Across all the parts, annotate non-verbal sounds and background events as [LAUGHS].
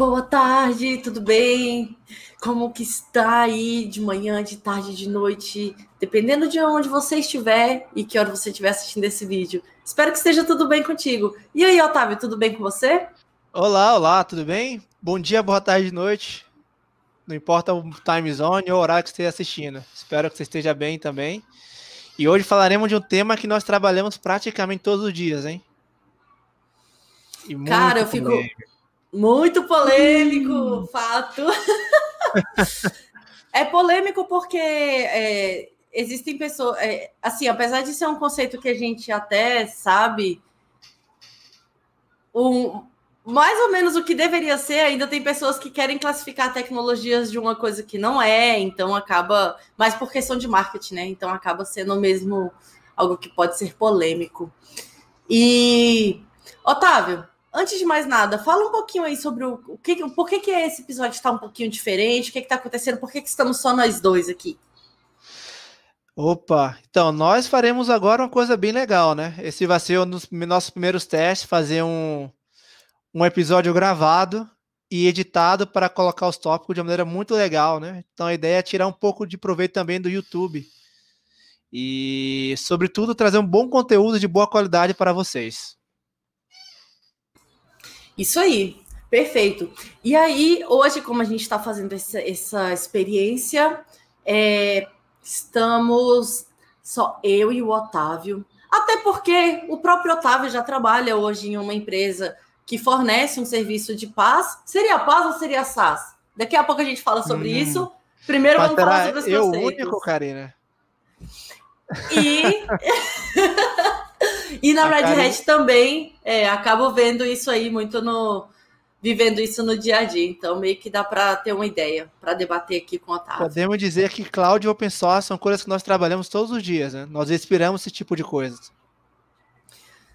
Boa tarde, tudo bem? Como que está aí de manhã, de tarde, de noite, dependendo de onde você estiver e que hora você estiver assistindo esse vídeo. Espero que esteja tudo bem contigo. E aí, Otávio, tudo bem com você? Olá, olá, tudo bem? Bom dia, boa tarde, noite. Não importa o time zone ou o horário que você esteja assistindo. Espero que você esteja bem também. E hoje falaremos de um tema que nós trabalhamos praticamente todos os dias, hein? E Cara, eu fico. Bem. Muito polêmico, hum. fato. [LAUGHS] é polêmico porque é, existem pessoas. É, assim, apesar de ser um conceito que a gente até sabe, um, mais ou menos o que deveria ser, ainda tem pessoas que querem classificar tecnologias de uma coisa que não é, então acaba. Mas por questão de marketing, né? Então acaba sendo mesmo algo que pode ser polêmico. E, Otávio, Antes de mais nada, fala um pouquinho aí sobre o, o que, por que, que esse episódio está um pouquinho diferente, o que está acontecendo, por que, que estamos só nós dois aqui. Opa, então nós faremos agora uma coisa bem legal, né? Esse vai ser um dos nossos primeiros testes, fazer um, um episódio gravado e editado para colocar os tópicos de uma maneira muito legal, né? Então a ideia é tirar um pouco de proveito também do YouTube. E, sobretudo, trazer um bom conteúdo de boa qualidade para vocês. Isso aí, perfeito. E aí, hoje, como a gente está fazendo essa, essa experiência, é, estamos só eu e o Otávio. Até porque o próprio Otávio já trabalha hoje em uma empresa que fornece um serviço de paz. Seria paz ou seria SaaS? Daqui a pouco a gente fala sobre hum. isso. Primeiro Mas vamos falar sobre os eu conceitos. Eu único, Karina. E [LAUGHS] [LAUGHS] E na a Red Karen... Hat também, é, acabo vendo isso aí muito no. Vivendo isso no dia a dia, então meio que dá para ter uma ideia, para debater aqui com o Otávio. Podemos dizer que cloud e open source são coisas que nós trabalhamos todos os dias, né? Nós respiramos esse tipo de coisa.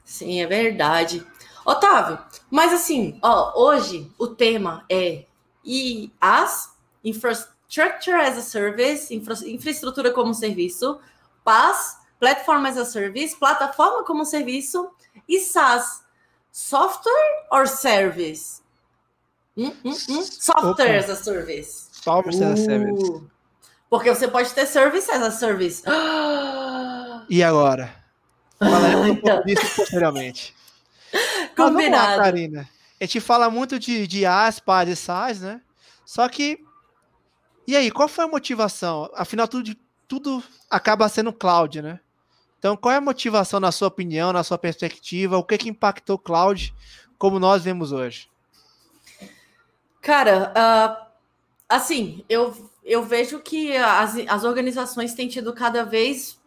Sim, é verdade. Otávio, mas assim, ó, hoje o tema é IaaS, Infrastructure as a Service, infra infraestrutura como serviço, PaaS Platform as a Service, plataforma como serviço e SaaS, Software or Service? Hum, hum, hum. Software Opa. as a Service. Software uh. as a uh. Service. Porque você pode ter Service as a Service. [GASPS] E agora? Falaremos um ah, então. pouco disso posteriormente. [LAUGHS] Combinado. Lá, Karina. A gente fala muito de, de aspas, e SaaS, né? Só que e aí, qual foi a motivação? Afinal, tudo, tudo acaba sendo cloud, né? Então, qual é a motivação, na sua opinião, na sua perspectiva? O que, é que impactou o cloud como nós vemos hoje? Cara, uh, assim, eu, eu vejo que as, as organizações têm tido cada vez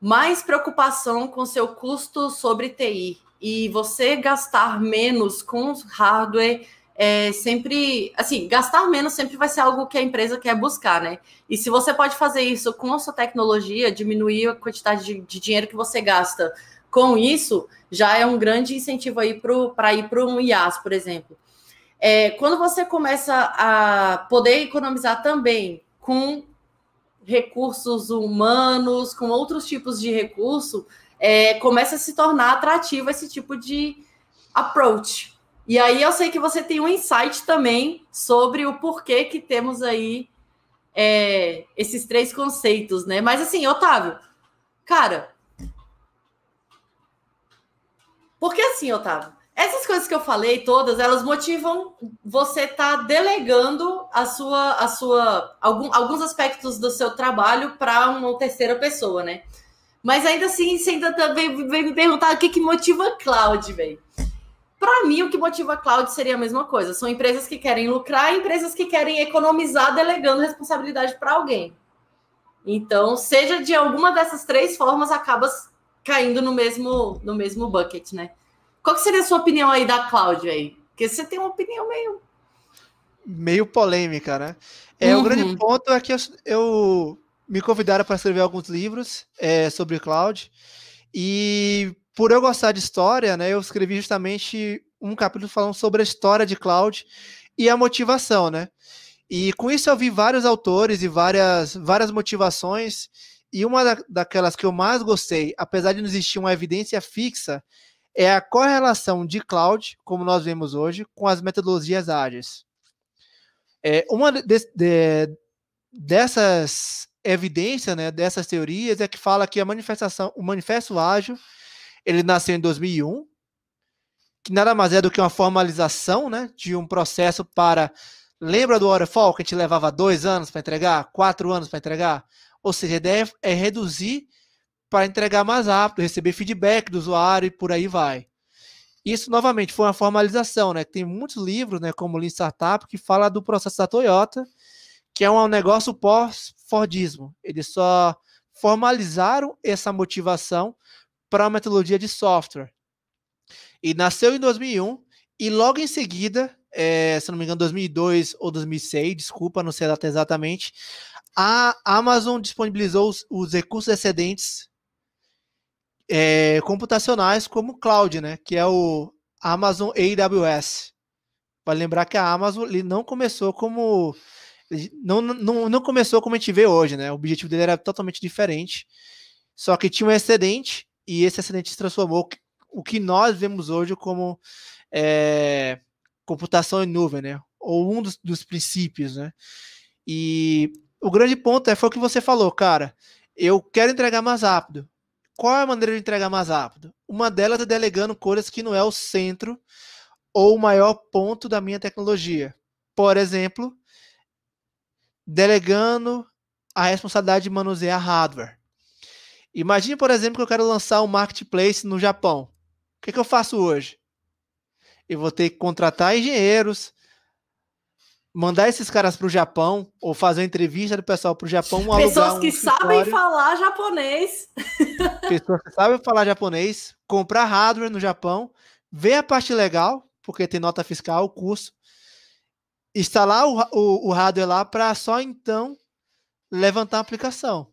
mais preocupação com seu custo sobre TI e você gastar menos com hardware é sempre, assim, gastar menos sempre vai ser algo que a empresa quer buscar, né? E se você pode fazer isso com a sua tecnologia, diminuir a quantidade de, de dinheiro que você gasta com isso, já é um grande incentivo aí para ir para um IAS, por exemplo. É, quando você começa a poder economizar também com recursos humanos, com outros tipos de recurso, é, começa a se tornar atrativo esse tipo de approach, e aí eu sei que você tem um insight também sobre o porquê que temos aí é, esses três conceitos, né? Mas assim, Otávio, cara. Porque assim, Otávio, essas coisas que eu falei todas, elas motivam você estar tá delegando a sua, a sua algum, alguns aspectos do seu trabalho para uma terceira pessoa, né? Mas ainda assim, você ainda também tá, me perguntar o que, que motiva a Cloud, velho. Para mim, o que motiva a cloud seria a mesma coisa. São empresas que querem lucrar, empresas que querem economizar, delegando responsabilidade para alguém. Então, seja de alguma dessas três formas, acaba caindo no mesmo no mesmo bucket, né? Qual seria a sua opinião aí da cloud aí? Porque você tem uma opinião meio meio polêmica, né? É uhum. o grande uhum. ponto é que eu, eu me convidaram para escrever alguns livros é, sobre cloud e por eu gostar de história, né, eu escrevi justamente um capítulo falando sobre a história de cloud e a motivação, né? E com isso eu vi vários autores e várias, várias motivações, e uma da, daquelas que eu mais gostei, apesar de não existir uma evidência fixa, é a correlação de cloud, como nós vemos hoje, com as metodologias ágeis. É, uma de, de, dessas evidências, né, dessas teorias, é que fala que a manifestação, o manifesto ágil ele nasceu em 2001, que nada mais é do que uma formalização né, de um processo para. Lembra do waterfall que a gente levava dois anos para entregar, quatro anos para entregar? Ou seja, a ideia é reduzir para entregar mais rápido, receber feedback do usuário e por aí vai. Isso, novamente, foi uma formalização, né? Tem muitos livros, né, como Lean Startup, que fala do processo da Toyota, que é um negócio pós-Fordismo. Eles só formalizaram essa motivação para uma metodologia de software. E nasceu em 2001 e logo em seguida, é, se não me engano, 2002 ou 2006, desculpa, não sei a data exatamente, a Amazon disponibilizou os, os recursos excedentes é, computacionais como cloud, né? Que é o Amazon AWS. Para lembrar que a Amazon ele não começou como não, não, não começou como a gente vê hoje, né? O objetivo dele era totalmente diferente. Só que tinha um excedente e esse acidente se transformou o que nós vemos hoje como é, computação em nuvem, né? Ou um dos, dos, princípios, né? E o grande ponto é foi o que você falou, cara. Eu quero entregar mais rápido. Qual é a maneira de entregar mais rápido? Uma delas é delegando coisas que não é o centro ou o maior ponto da minha tecnologia. Por exemplo, delegando a responsabilidade de manusear hardware. Imagine, por exemplo, que eu quero lançar um marketplace no Japão. O que, é que eu faço hoje? Eu vou ter que contratar engenheiros, mandar esses caras para o Japão ou fazer uma entrevista do pessoal para o Japão. Pessoas que um sabem falar japonês. [LAUGHS] Pessoas que sabem falar japonês, comprar hardware no Japão, ver a parte legal, porque tem nota fiscal, curso, instalar o, o, o hardware lá para só então levantar a aplicação.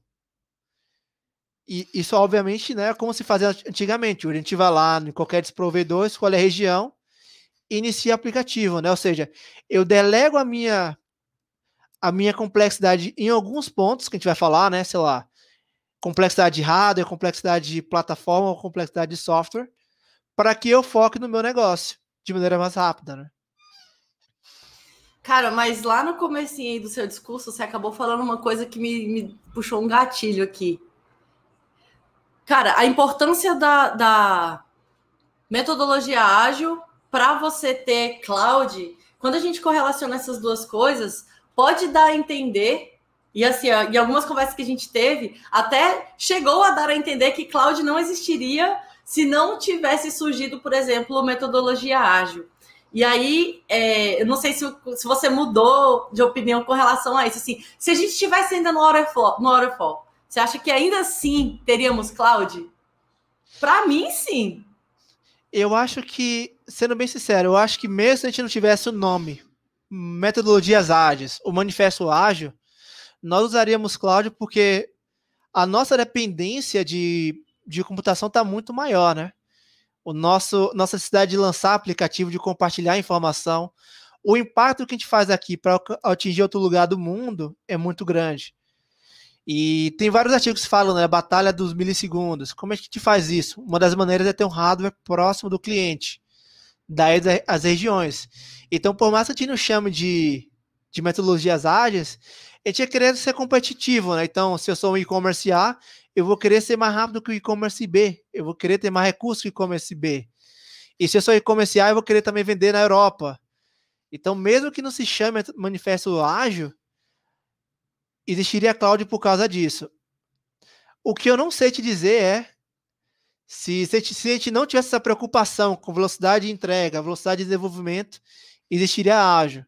E isso, obviamente, né, é como se fazia antigamente. A gente vai lá em qualquer desprovedor, escolhe a região e inicia o aplicativo, né? Ou seja, eu delego a minha a minha complexidade em alguns pontos que a gente vai falar, né? Sei lá, complexidade de hardware, complexidade de plataforma, complexidade de software, para que eu foque no meu negócio de maneira mais rápida, né? Cara, mas lá no comecinho do seu discurso, você acabou falando uma coisa que me, me puxou um gatilho aqui. Cara, a importância da, da metodologia ágil para você ter cloud, quando a gente correlaciona essas duas coisas, pode dar a entender, e assim, em algumas conversas que a gente teve, até chegou a dar a entender que cloud não existiria se não tivesse surgido, por exemplo, metodologia ágil. E aí, é, eu não sei se, se você mudou de opinião com relação a isso. Assim, se a gente estivesse ainda no waterfall, no waterfall você acha que ainda assim teríamos Cloud? Para mim, sim. Eu acho que, sendo bem sincero, eu acho que mesmo se a gente não tivesse o nome, metodologias ágeis, o manifesto ágil, nós usaríamos Cloud porque a nossa dependência de, de computação está muito maior, né? O nosso, nossa necessidade de lançar aplicativo, de compartilhar informação, o impacto que a gente faz aqui para atingir outro lugar do mundo é muito grande. E tem vários artigos que falam, né? Batalha dos milissegundos. Como é que te faz isso? Uma das maneiras é ter um hardware próximo do cliente, daí as regiões. Então, por mais que a gente não chame de, de metodologias ágeis, a gente é querendo ser competitivo, né? Então, se eu sou um e-commerce A, eu vou querer ser mais rápido que o e-commerce B. Eu vou querer ter mais recursos que o e-commerce B. E se eu sou e-commerce A, eu vou querer também vender na Europa. Então, mesmo que não se chame manifesto ágil, existiria cloud por causa disso. O que eu não sei te dizer é se, se, se a gente não tivesse essa preocupação com velocidade de entrega, velocidade de desenvolvimento, existiria ágil.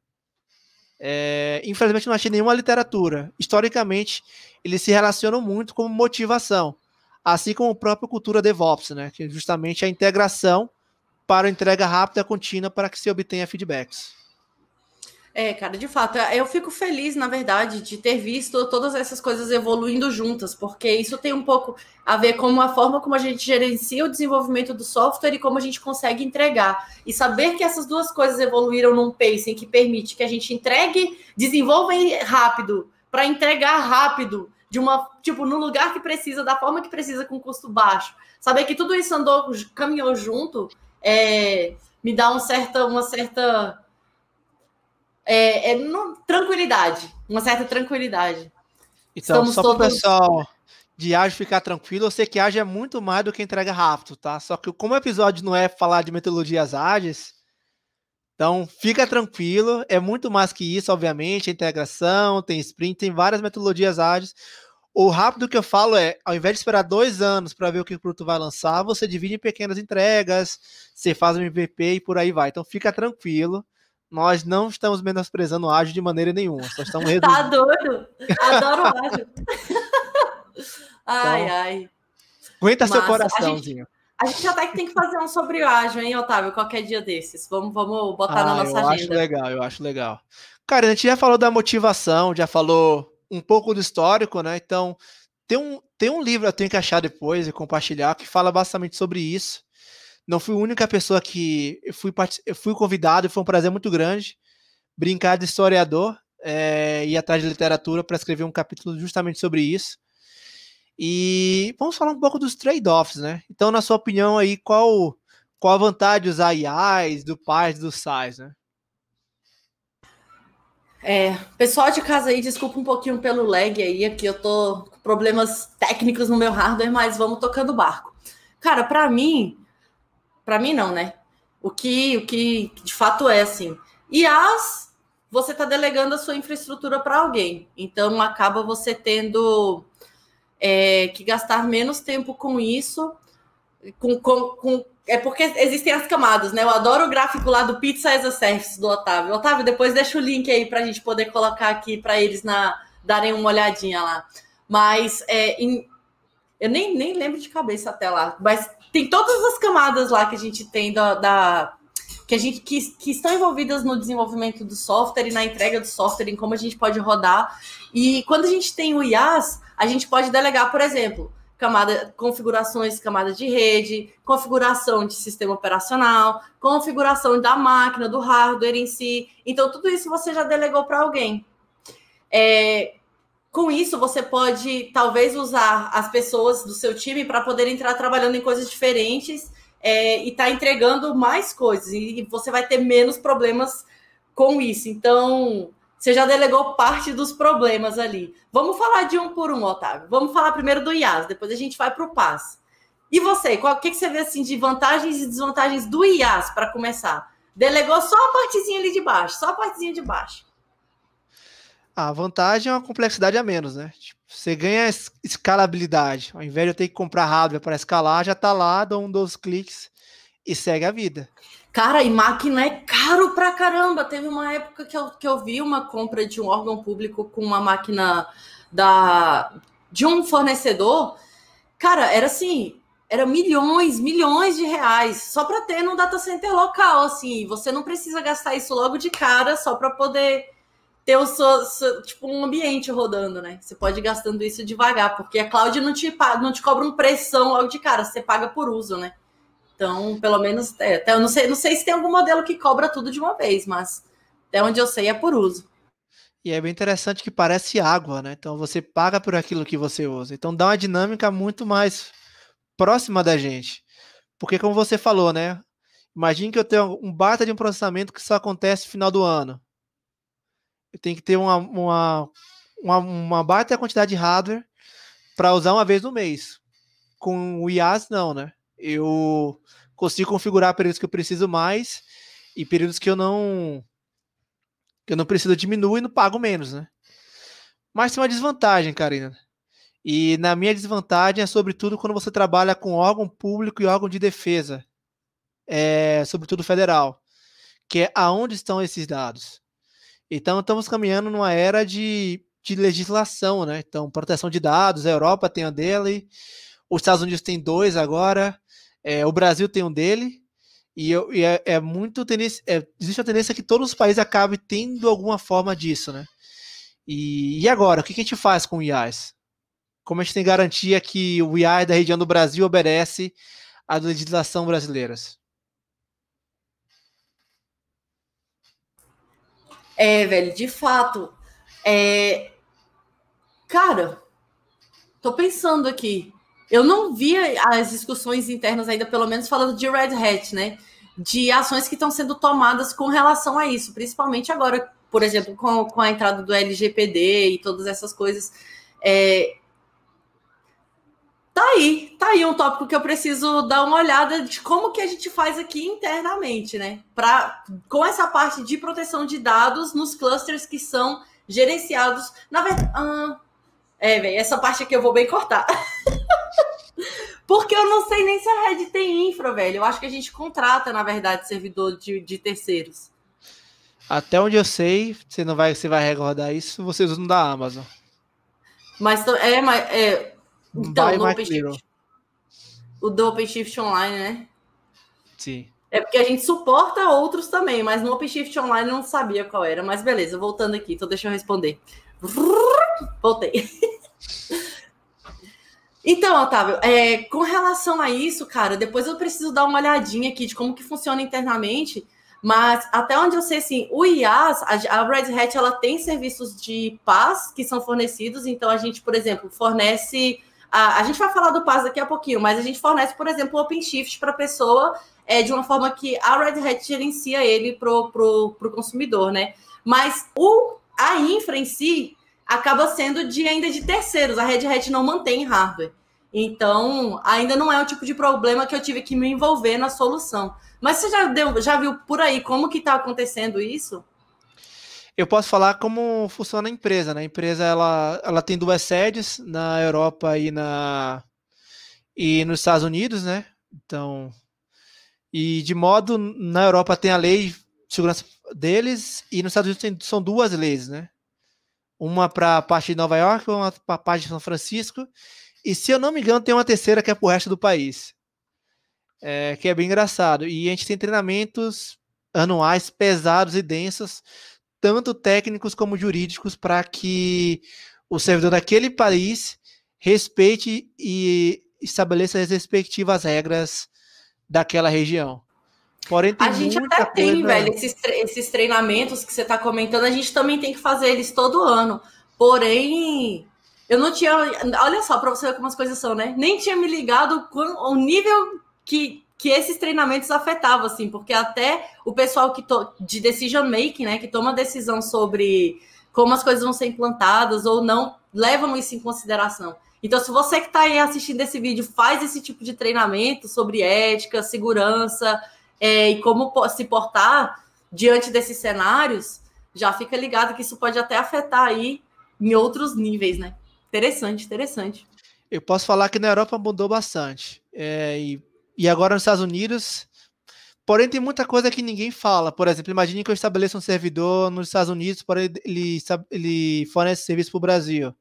É, infelizmente não achei nenhuma literatura. Historicamente, eles se relacionam muito com motivação, assim como a própria cultura DevOps, né? que é justamente a integração para a entrega rápida contínua para que se obtenha feedbacks. É, cara, de fato, é, eu fico feliz, na verdade, de ter visto todas essas coisas evoluindo juntas, porque isso tem um pouco a ver com a forma como a gente gerencia o desenvolvimento do software e como a gente consegue entregar. E saber que essas duas coisas evoluíram num pacing que permite que a gente entregue, desenvolva rápido, para entregar rápido, de uma, tipo, no lugar que precisa, da forma que precisa, com custo baixo. Saber que tudo isso andou, caminhou junto, é, me dá um certa, uma certa é, é uma tranquilidade, uma certa tranquilidade. Então, Estamos só todos... para o pessoal de ágil ficar tranquilo, eu sei que Age é muito mais do que entrega rápido, tá? Só que como o episódio não é falar de metodologias ágeis, então fica tranquilo, é muito mais que isso, obviamente, integração, tem sprint, tem várias metodologias ágeis. O rápido que eu falo é, ao invés de esperar dois anos para ver o que o produto vai lançar, você divide em pequenas entregas, você faz um MVP e por aí vai. Então fica tranquilo. Nós não estamos menosprezando o ágil de maneira nenhuma, só estamos reduzindo. [LAUGHS] Tá Adoro! Adoro o ágil. [LAUGHS] ai, então, ai. Aguenta Massa. seu coraçãozinho. A gente, a gente até que tem que fazer um sobre o ágil, hein, Otávio? Qualquer dia desses. Vamos, vamos botar ah, na nossa eu agenda. Eu acho legal, eu acho legal. Cara, a gente já falou da motivação, já falou um pouco do histórico, né? Então, tem um, tem um livro eu tenho que achar depois e compartilhar que fala bastante sobre isso. Não fui a única pessoa que eu fui, eu fui convidado, foi um prazer muito grande brincar de historiador é, ir atrás de literatura para escrever um capítulo justamente sobre isso. E vamos falar um pouco dos trade-offs, né? Então, na sua opinião aí, qual, qual a vantagem dos AIs, do PAS, do SAIS, né? É, pessoal de casa aí, desculpa um pouquinho pelo lag aí, aqui eu tô com problemas técnicos no meu hardware, mas vamos tocando o barco. Cara, para mim, para mim não, né? O que o que de fato é assim. E as você está delegando a sua infraestrutura para alguém. Então acaba você tendo é, que gastar menos tempo com isso. Com, com, com, é porque existem as camadas, né? Eu adoro o gráfico lá do Pizza as a Service do Otávio. Otávio, depois deixa o link aí para a gente poder colocar aqui para eles na, darem uma olhadinha lá. Mas é, em, eu nem, nem lembro de cabeça até lá, mas tem todas as camadas lá que a gente tem da, da que a gente que, que, estão envolvidas no desenvolvimento do software e na entrega do software, em como a gente pode rodar. E quando a gente tem o IaaS, a gente pode delegar, por exemplo, camada configurações, camada de rede, configuração de sistema operacional, configuração da máquina, do hardware em si. Então tudo isso você já delegou para alguém. É, com isso você pode talvez usar as pessoas do seu time para poder entrar trabalhando em coisas diferentes é, e tá entregando mais coisas e você vai ter menos problemas com isso. Então você já delegou parte dos problemas ali. Vamos falar de um por um, Otávio. Vamos falar primeiro do IaaS, depois a gente vai para o PAS. E você, o que, que você vê assim de vantagens e desvantagens do IaaS para começar? Delegou só a partezinha ali de baixo, só a partezinha de baixo. A ah, vantagem é uma complexidade a menos, né? Tipo, você ganha escalabilidade. Ao invés de eu ter que comprar hardware para escalar, já tá lá, dou um, dos cliques e segue a vida. Cara, e máquina é caro pra caramba. Teve uma época que eu, que eu vi uma compra de um órgão público com uma máquina da de um fornecedor. Cara, era assim, era milhões, milhões de reais só para ter no data center local, assim. Você não precisa gastar isso logo de cara só para poder ter o seu, seu, tipo um ambiente rodando, né? Você pode ir gastando isso devagar, porque a cloud não te, não te cobra um pressão logo de cara, você paga por uso, né? Então, pelo menos, é, até eu não sei, não sei se tem algum modelo que cobra tudo de uma vez, mas até onde eu sei é por uso. E é bem interessante que parece água, né? Então você paga por aquilo que você usa. Então dá uma dinâmica muito mais próxima da gente. Porque como você falou, né? Imagine que eu tenho um bata de um processamento que só acontece no final do ano tem que ter uma, uma, uma, uma baita quantidade de hardware para usar uma vez no mês. Com o IaaS, não, né? Eu consigo configurar períodos que eu preciso mais e períodos que eu não que eu não preciso diminuir e não pago menos, né? Mas tem uma desvantagem, Karina. E na minha desvantagem é sobretudo quando você trabalha com órgão público e órgão de defesa, é, sobretudo federal, que é aonde estão esses dados. Então, estamos caminhando numa era de, de legislação, né? Então, proteção de dados, a Europa tem a dele, os Estados Unidos tem dois agora, é, o Brasil tem um dele, e, eu, e é, é, muito tendência, é, existe a tendência que todos os países acabem tendo alguma forma disso, né? E, e agora, o que, a gente faz com o IAS? Como a gente tem garantia que o IAS da região do Brasil obedece às legislação brasileiras? É, velho, de fato. É... Cara, tô pensando aqui. Eu não via as discussões internas ainda, pelo menos falando de Red Hat, né? De ações que estão sendo tomadas com relação a isso, principalmente agora, por exemplo, com, com a entrada do LGPD e todas essas coisas. É, tá aí, tá aí um tópico que eu preciso dar uma olhada de como que a gente faz aqui internamente, né? Pra, com essa parte de proteção de dados nos clusters que são gerenciados. Na verdade. Ah, é, velho, essa parte aqui eu vou bem cortar. [LAUGHS] Porque eu não sei nem se a Red tem infra, velho. Eu acho que a gente contrata, na verdade, servidor de, de terceiros. Até onde eu sei, você não vai, você vai recordar isso, vocês usam da Amazon. Mas é, mas é, então, By o Dope Shift. O Dope Shift Online, né? Sim. É porque a gente suporta outros também, mas no OpenShift Online eu não sabia qual era. Mas beleza, voltando aqui, então deixa eu responder. [LAUGHS] Voltei. [LAUGHS] Então, Otávio, é, com relação a isso, cara, depois eu preciso dar uma olhadinha aqui de como que funciona internamente, mas até onde eu sei, assim, o IaaS, a Red Hat, ela tem serviços de paz que são fornecidos, então a gente, por exemplo, fornece a, a gente vai falar do passo daqui a pouquinho, mas a gente fornece, por exemplo, o OpenShift para a pessoa é, de uma forma que a Red Hat gerencia ele para o consumidor, né? Mas o, a infra em si acaba sendo de ainda de terceiros. A Red Hat não mantém hardware. Então, ainda não é o tipo de problema que eu tive que me envolver na solução. Mas você já, deu, já viu por aí como que está acontecendo isso? eu posso falar como funciona a empresa, né? A empresa ela, ela tem duas sedes na Europa e na e nos Estados Unidos, né? Então, e de modo na Europa tem a lei de segurança deles e nos Estados Unidos tem, são duas leis, né? Uma para a parte de Nova York, uma para a parte de São Francisco, e se eu não me engano tem uma terceira que é para o resto do país, é, que é bem engraçado. E a gente tem treinamentos anuais pesados e densos tanto técnicos como jurídicos, para que o servidor daquele país respeite e estabeleça as respectivas regras daquela região. Porém, a gente até tem, velho, esses, tre esses treinamentos que você está comentando, a gente também tem que fazer eles todo ano. Porém, eu não tinha. Olha só para você ver como as coisas são, né? Nem tinha me ligado com o nível que que esses treinamentos afetavam, assim, porque até o pessoal que to, de decision making, né, que toma decisão sobre como as coisas vão ser implantadas ou não, levam isso em consideração. Então, se você que está aí assistindo esse vídeo faz esse tipo de treinamento sobre ética, segurança é, e como se portar diante desses cenários, já fica ligado que isso pode até afetar aí em outros níveis, né? Interessante, interessante. Eu posso falar que na Europa mudou bastante. É, e e agora nos Estados Unidos. Porém, tem muita coisa que ninguém fala. Por exemplo, imagine que eu estabeleça um servidor nos Estados Unidos, para ele, ele fornece serviço para o Brasil.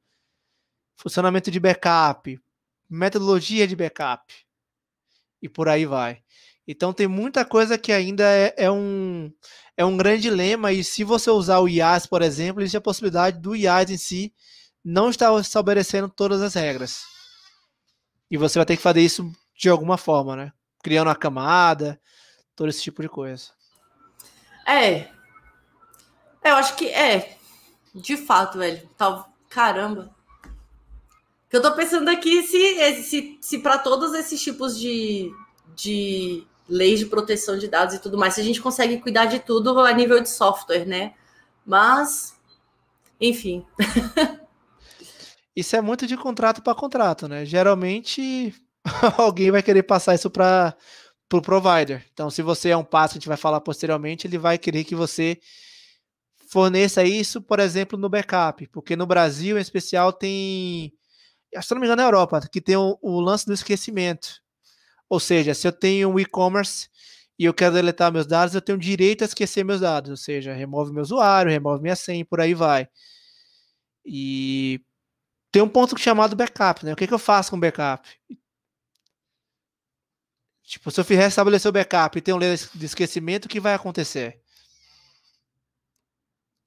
Funcionamento de backup, metodologia de backup. E por aí vai. Então tem muita coisa que ainda é, é, um, é um grande lema, e se você usar o IaaS, por exemplo, existe a possibilidade do IaaS em si não estar estabelecendo todas as regras. E você vai ter que fazer isso de alguma forma, né? Criando a camada, todo esse tipo de coisa. É. é. Eu acho que é. De fato, velho. Tal... Caramba. eu tô pensando aqui se, se, se para todos esses tipos de, de leis de proteção de dados e tudo mais, se a gente consegue cuidar de tudo a nível de software, né? Mas, enfim. [LAUGHS] Isso é muito de contrato para contrato, né? Geralmente [LAUGHS] alguém vai querer passar isso para o pro provider. Então, se você é um passo que a gente vai falar posteriormente, ele vai querer que você forneça isso, por exemplo, no backup, porque no Brasil, em especial, tem, se não me engano, é na Europa, que tem o, o lance do esquecimento. Ou seja, se eu tenho um e-commerce e eu quero deletar meus dados, eu tenho direito a esquecer meus dados, ou seja, remove meu usuário, remove minha senha, por aí vai. E tem um ponto é chamado backup, né? O que, que eu faço com backup? Tipo, se eu fizer estabelecer o backup e tem um leito de esquecimento, o que vai acontecer?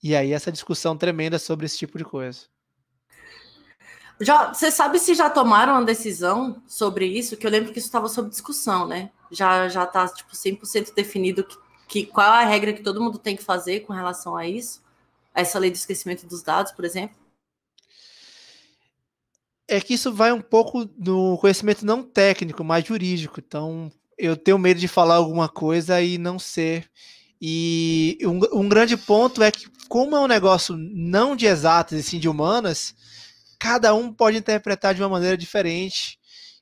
E aí essa discussão tremenda sobre esse tipo de coisa. Já, você sabe se já tomaram uma decisão sobre isso? Que eu lembro que isso estava sob discussão, né? Já já está tipo 100% definido que, que qual é a regra que todo mundo tem que fazer com relação a isso? Essa lei de esquecimento dos dados, por exemplo? É que isso vai um pouco do conhecimento não técnico, mas jurídico. Então, eu tenho medo de falar alguma coisa e não ser. E um, um grande ponto é que, como é um negócio não de exatas e sim de humanas, cada um pode interpretar de uma maneira diferente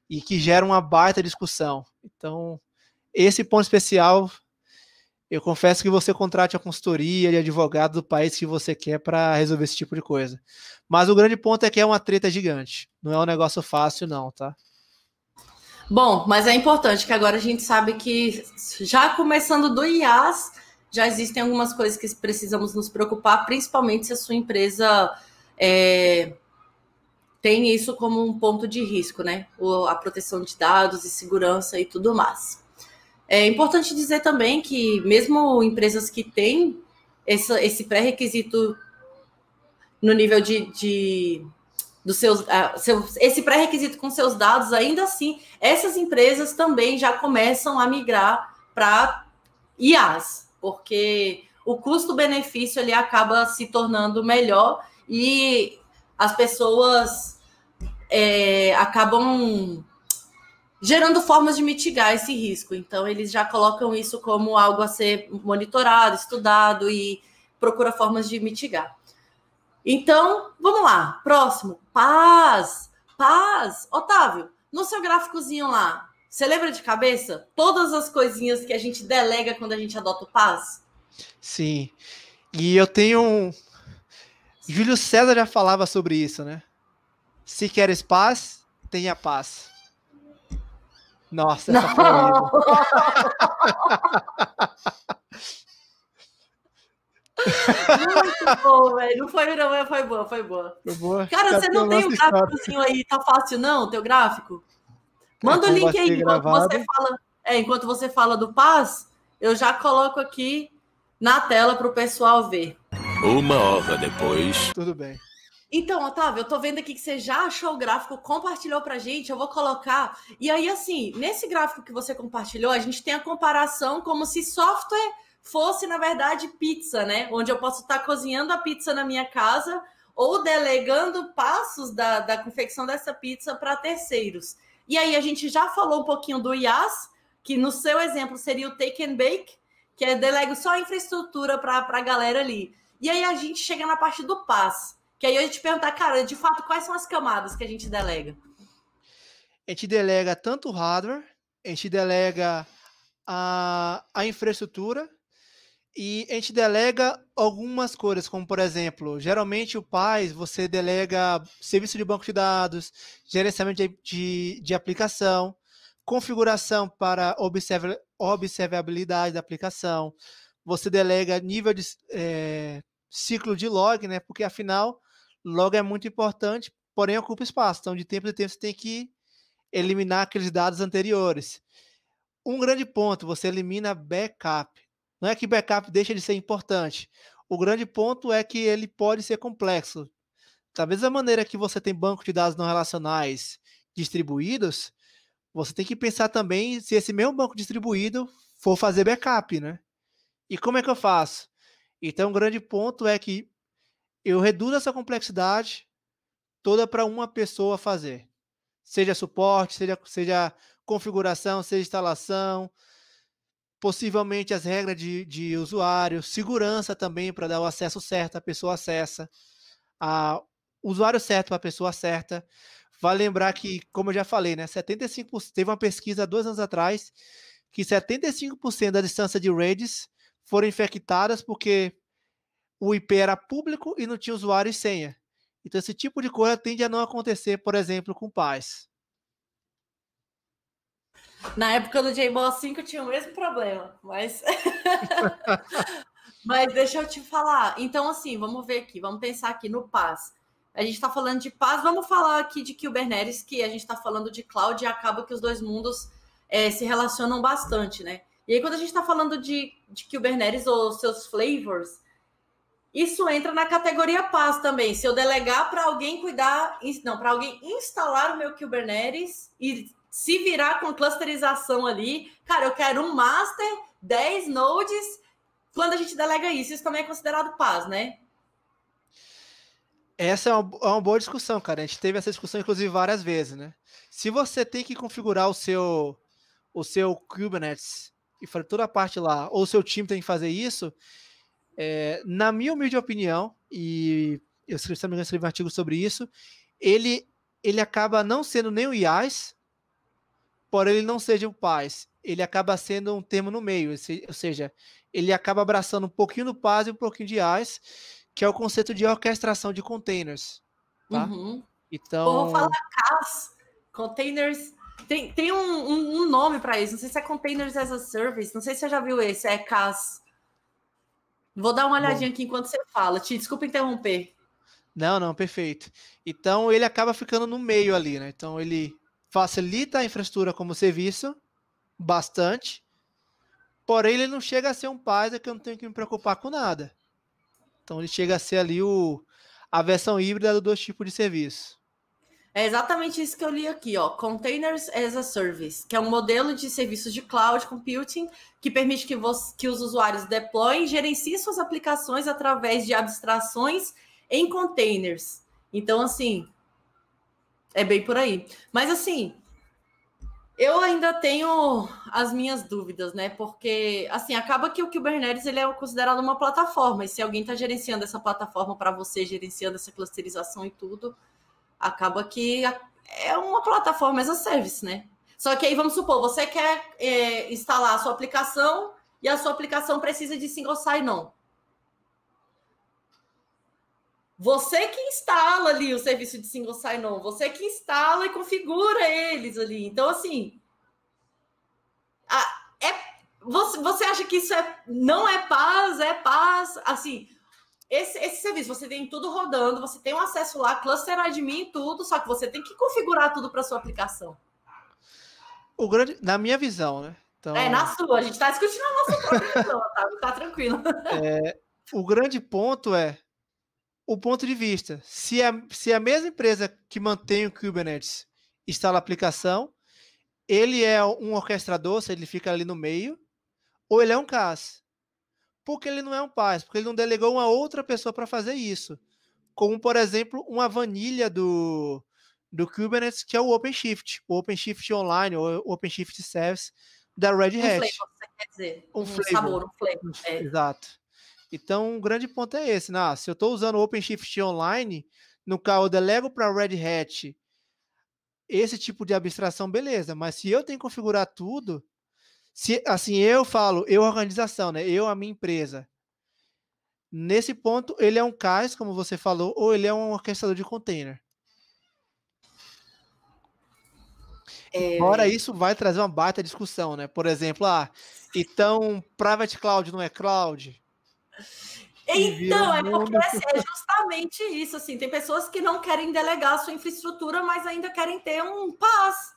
e que gera uma baita discussão. Então, esse ponto especial eu confesso que você contrate a consultoria e advogado do país que você quer para resolver esse tipo de coisa. Mas o grande ponto é que é uma treta gigante. Não é um negócio fácil, não, tá? Bom, mas é importante que agora a gente sabe que, já começando do IAS, já existem algumas coisas que precisamos nos preocupar, principalmente se a sua empresa é, tem isso como um ponto de risco, né? a proteção de dados e segurança e tudo mais. É importante dizer também que, mesmo empresas que têm essa, esse pré-requisito no nível de, de dos seus, ah, esse pré-requisito com seus dados, ainda assim, essas empresas também já começam a migrar para IAs, porque o custo-benefício ele acaba se tornando melhor e as pessoas é, acabam gerando formas de mitigar esse risco. Então, eles já colocam isso como algo a ser monitorado, estudado e procura formas de mitigar. Então, vamos lá. Próximo. Paz. Paz. Otávio, no seu gráficozinho lá, você lembra de cabeça todas as coisinhas que a gente delega quando a gente adota o paz? Sim. E eu tenho. Júlio César já falava sobre isso, né? Se queres paz, tenha paz. Nossa, essa Não. foi Muito bom, velho. Não foi, não, foi boa, foi boa. Foi boa. Cara, tá você não tem o gráficozinho aí, tá fácil não, teu gráfico? É, Manda é, o link aí enquanto você, fala, é, enquanto você fala do Paz, eu já coloco aqui na tela para o pessoal ver. Uma hora depois. Tudo bem. Então, Otávio, eu tô vendo aqui que você já achou o gráfico, compartilhou pra gente, eu vou colocar. E aí, assim, nesse gráfico que você compartilhou, a gente tem a comparação como se software fosse, na verdade, pizza, né? Onde eu posso estar tá cozinhando a pizza na minha casa ou delegando passos da, da confecção dessa pizza para terceiros. E aí, a gente já falou um pouquinho do IaaS, que no seu exemplo seria o take and bake, que é delego só a infraestrutura para a galera ali. E aí, a gente chega na parte do PAS que aí eu ia te perguntar, cara, de fato, quais são as camadas que a gente delega? A gente delega tanto o hardware, a gente delega a, a infraestrutura e a gente delega algumas coisas, como por exemplo, geralmente o PAIS você delega serviço de banco de dados, gerenciamento de, de, de aplicação, configuração para observ, observabilidade da aplicação, você delega nível de é, ciclo de log, né? Porque afinal Logo, é muito importante, porém ocupa espaço. Então, de tempo em tempo, você tem que eliminar aqueles dados anteriores. Um grande ponto, você elimina backup. Não é que backup deixa de ser importante. O grande ponto é que ele pode ser complexo. Da mesma maneira que você tem banco de dados não relacionais distribuídos, você tem que pensar também se esse mesmo banco distribuído for fazer backup, né? E como é que eu faço? Então, um grande ponto é que eu reduzo essa complexidade toda para uma pessoa fazer. Seja suporte, seja, seja configuração, seja instalação, possivelmente as regras de, de usuário, segurança também para dar o acesso certo, a pessoa acessa, a usuário certo para a pessoa certa. Vale lembrar que, como eu já falei, né, 75%, teve uma pesquisa dois anos atrás que 75% da distância de redes foram infectadas porque o IP era público e não tinha usuário e senha. Então, esse tipo de coisa tende a não acontecer, por exemplo, com pais. Na época do JBoss assim, 5 eu tinha o mesmo problema, mas. [LAUGHS] mas deixa eu te falar. Então, assim, vamos ver aqui, vamos pensar aqui no PAS. A gente está falando de paz, vamos falar aqui de Kubernetes, que a gente está falando de cloud e acaba que os dois mundos é, se relacionam bastante, né? E aí, quando a gente está falando de, de Kubernetes ou seus flavors, isso entra na categoria paz também. Se eu delegar para alguém cuidar, não, para alguém instalar o meu Kubernetes e se virar com clusterização ali, cara, eu quero um master, 10 nodes. Quando a gente delega isso, isso também é considerado paz, né? Essa é uma, é uma, boa discussão, cara. A gente teve essa discussão, inclusive, várias vezes, né? Se você tem que configurar o seu, o seu Kubernetes e fazer toda a parte lá, ou o seu time tem que fazer isso, é, na minha humilde opinião, e eu escrevi, escrevi um artigo sobre isso, ele, ele acaba não sendo nem o IAS, porém ele não seja o PAS. Ele acaba sendo um termo no meio, ou seja, ele acaba abraçando um pouquinho do PAS e um pouquinho de IAS, que é o conceito de orquestração de containers. Tá? Uhum. Então... Ou falar CAS, containers tem, tem um, um, um nome para isso. Não sei se é Containers as a Service. Não sei se você já viu esse. É CAS. Vou dar uma olhadinha Bom. aqui enquanto você fala. Te desculpa interromper. Não, não, perfeito. Então ele acaba ficando no meio ali, né? Então ele facilita a infraestrutura como serviço bastante, porém ele não chega a ser um Pfizer que eu não tenho que me preocupar com nada. Então ele chega a ser ali o, a versão híbrida dos dois tipos de serviço. É exatamente isso que eu li aqui, ó. Containers as a Service, que é um modelo de serviços de cloud computing que permite que, você, que os usuários deployem e gerenciem suas aplicações através de abstrações em containers. Então, assim, é bem por aí. Mas, assim, eu ainda tenho as minhas dúvidas, né? Porque, assim, acaba que o Kubernetes ele é considerado uma plataforma. E se alguém está gerenciando essa plataforma para você, gerenciando essa clusterização e tudo, acaba que é uma plataforma as a service, né? Só que aí vamos supor, você quer é, instalar a sua aplicação e a sua aplicação precisa de single sign-on. Você que instala ali o serviço de single sign-on, você que instala e configura eles ali. Então, assim, a, é, você, você acha que isso é, não é paz, é paz, assim, esse, esse serviço, você tem tudo rodando, você tem um acesso lá, cluster admin, tudo, só que você tem que configurar tudo para sua aplicação. O grande, na minha visão, né? Então... É, na sua, a gente está discutindo a nossa própria [LAUGHS] visão, tá? tá tranquilo. É, o grande ponto é o ponto de vista. Se a, se a mesma empresa que mantém o Kubernetes instala a aplicação, ele é um orquestrador, se ele fica ali no meio, ou ele é um CAS porque ele não é um pai, porque ele não delegou uma outra pessoa para fazer isso. Como, por exemplo, uma vanilha do, do Kubernetes, que é o OpenShift, o OpenShift Online, ou OpenShift Service da Red Hat. Um flavor, você quer dizer. Um, um sabor, um flavor. É. Exato. Então, o grande ponto é esse. Né? Ah, se eu estou usando o OpenShift Online, no caso eu delego para a Red Hat esse tipo de abstração, beleza. Mas se eu tenho que configurar tudo, se, assim, eu falo, eu organização, né? Eu, a minha empresa. Nesse ponto, ele é um CAIS, como você falou, ou ele é um orquestrador de container. É... isso vai trazer uma baita discussão, né? Por exemplo, ah, então private cloud não é cloud? Então, é porque assim, é [LAUGHS] justamente isso, assim, tem pessoas que não querem delegar a sua infraestrutura, mas ainda querem ter um pass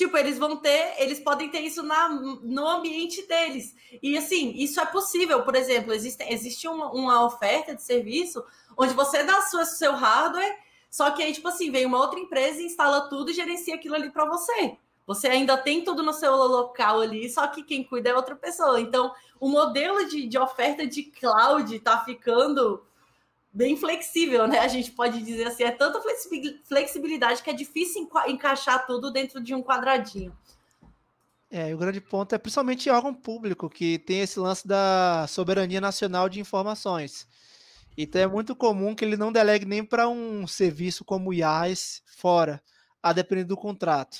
Tipo, eles vão ter, eles podem ter isso na, no ambiente deles. E assim, isso é possível. Por exemplo, existe, existe uma, uma oferta de serviço onde você dá sua, seu hardware, só que aí, tipo assim, vem uma outra empresa, instala tudo e gerencia aquilo ali para você. Você ainda tem tudo no seu local ali, só que quem cuida é outra pessoa. Então, o modelo de, de oferta de cloud está ficando bem flexível, né? A gente pode dizer assim, é tanta flexibilidade que é difícil encaixar tudo dentro de um quadradinho. É, o grande ponto é principalmente órgão público, que tem esse lance da soberania nacional de informações. Então é muito comum que ele não delegue nem para um serviço como o IAS fora, a depender do contrato.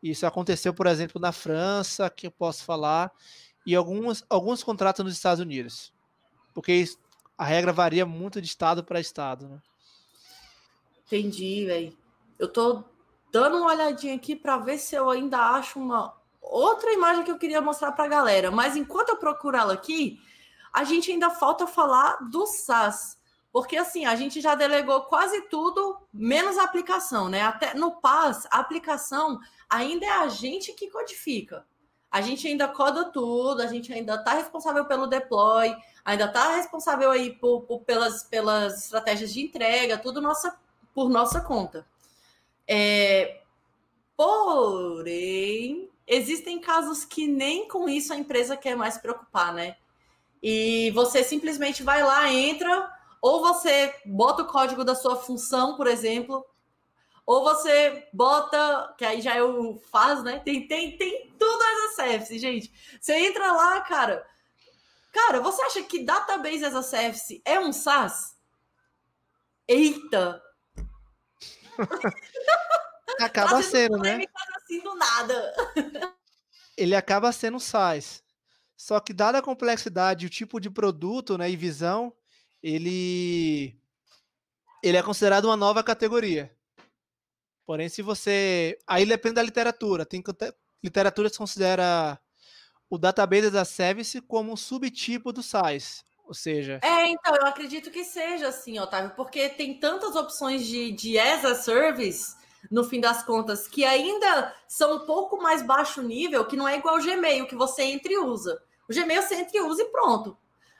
Isso aconteceu, por exemplo, na França, que eu posso falar, e alguns, alguns contratos nos Estados Unidos. Porque a regra varia muito de estado para estado, né? Entendi, velho. Eu tô dando uma olhadinha aqui para ver se eu ainda acho uma outra imagem que eu queria mostrar para a galera. Mas enquanto eu procuro ela aqui, a gente ainda falta falar do SAS. Porque assim, a gente já delegou quase tudo, menos a aplicação, né? Até no PAS, a aplicação ainda é a gente que codifica. A gente ainda coda tudo, a gente ainda está responsável pelo deploy, ainda está responsável aí por, por, pelas, pelas estratégias de entrega, tudo nossa, por nossa conta. É, porém, existem casos que nem com isso a empresa quer mais se preocupar, né? E você simplesmente vai lá, entra, ou você bota o código da sua função, por exemplo, ou você bota, que aí já é o faz, né? Tem, tem, tem tudo as service, gente. Você entra lá, cara. Cara, você acha que Database as a Service é um SaaS? Eita! [LAUGHS] acaba tá sendo, né? Assim do nada. Ele acaba sendo um SaaS. Só que dada a complexidade, o tipo de produto, né, e visão, ele ele é considerado uma nova categoria. Porém, se você. Aí depende da literatura. Tem literatura que considera o database da service como um subtipo do SAIS. Ou seja. É, então, eu acredito que seja assim, Otávio, porque tem tantas opções de, de as a service, no fim das contas, que ainda são um pouco mais baixo nível, que não é igual o Gmail, que você entra e usa. O Gmail você entra e usa e pronto.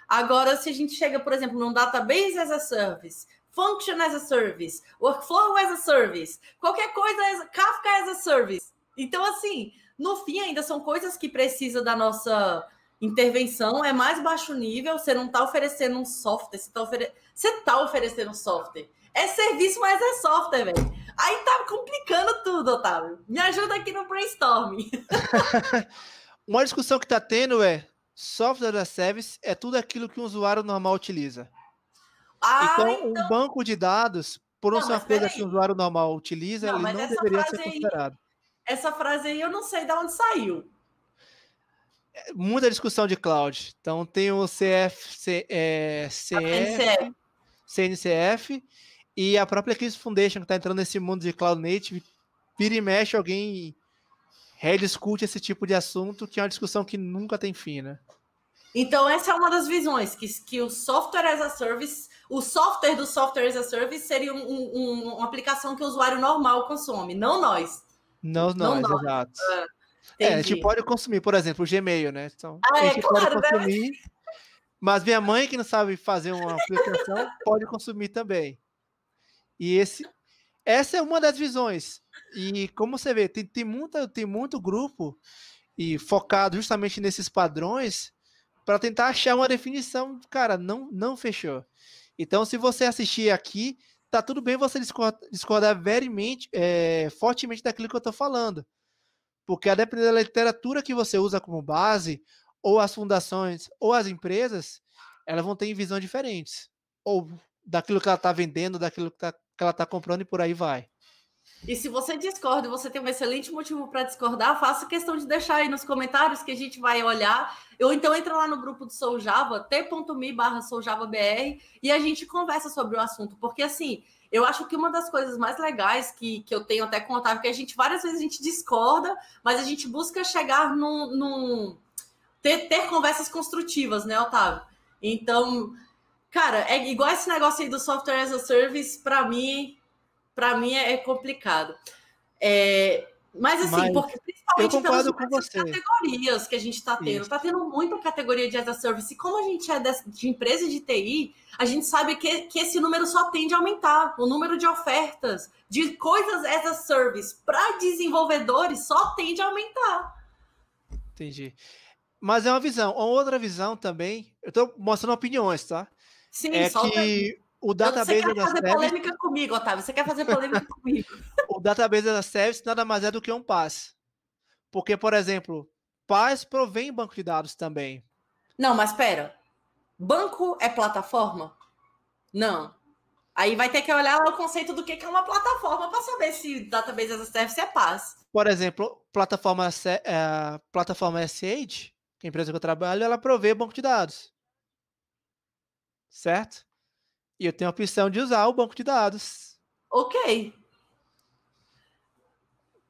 Agora, se a gente chega, por exemplo, num database as a service, Function as a Service, Workflow as a Service, qualquer coisa, Kafka as a Service. Então, assim, no fim, ainda são coisas que precisam da nossa intervenção, é mais baixo nível, você não está oferecendo um software, você está ofere... tá oferecendo um software. É serviço, mas é software, velho. Aí tá complicando tudo, Otávio. Me ajuda aqui no brainstorming. [LAUGHS] Uma discussão que está tendo é software as a service é tudo aquilo que um usuário normal utiliza. Ah, então, então, um banco de dados, por não, uma coisa que o usuário normal utiliza, não, ele não deveria ser considerado. Aí, essa frase aí eu não sei de onde saiu. É, muita discussão de cloud. Então tem o CF, C, é, CF, CNCF. CNCF e a própria Kiss Foundation que está entrando nesse mundo de cloud native. Vira e mexe, alguém rediscute esse tipo de assunto, que é uma discussão que nunca tem fim, né? Então, essa é uma das visões, que, que o software as a service o software do software as a service seria um, um, uma aplicação que o usuário normal consome, não nós. Não, não nós, nós, exato. Ah, é, a gente pode consumir, por exemplo, o Gmail, né? Então, ah, a é gente é, claro, pode né? consumir, mas minha mãe, que não sabe fazer uma aplicação, [LAUGHS] pode consumir também. E esse, essa é uma das visões. E como você vê, tem, tem, muita, tem muito grupo e focado justamente nesses padrões para tentar achar uma definição. Cara, não, não fechou. Então, se você assistir aqui, tá tudo bem você discordar verimente, é, fortemente daquilo que eu estou falando. Porque a depender da literatura que você usa como base, ou as fundações, ou as empresas, elas vão ter visão diferentes. Ou daquilo que ela está vendendo, daquilo que, tá, que ela está comprando e por aí vai. E se você discorda e você tem um excelente motivo para discordar, faça questão de deixar aí nos comentários que a gente vai olhar. Ou então entra lá no grupo do Sou Java, t.me barra souljavabr, e a gente conversa sobre o assunto. Porque assim, eu acho que uma das coisas mais legais que, que eu tenho até com o Otávio, é que a gente várias vezes a gente discorda, mas a gente busca chegar num. num ter, ter conversas construtivas, né, Otávio? Então, cara, é igual esse negócio aí do software as a service, para mim, para mim é, é complicado. É, mas assim, mas porque principalmente pelas com você. categorias que a gente está tendo. Está tendo muita categoria de as a service. E como a gente é de empresa de TI, a gente sabe que, que esse número só tende a aumentar. O número de ofertas de coisas as a service para desenvolvedores só tende a aumentar. Entendi. Mas é uma visão. Uma outra visão também. Eu estou mostrando opiniões, tá? Sim, é que o database você quer fazer service... polêmica comigo, Otávio. Você quer fazer polêmica [LAUGHS] comigo. o database da service nada mais é do que um pass. Porque, por exemplo, pass provém banco de dados também. Não, mas pera. Banco é plataforma? Não. Aí vai ter que olhar lá o conceito do que é uma plataforma para saber se database as a service é pass. Por exemplo, plataforma, é, plataforma SH, que é a empresa que eu trabalho, ela provê banco de dados. Certo? E eu tenho a opção de usar o banco de dados. Ok.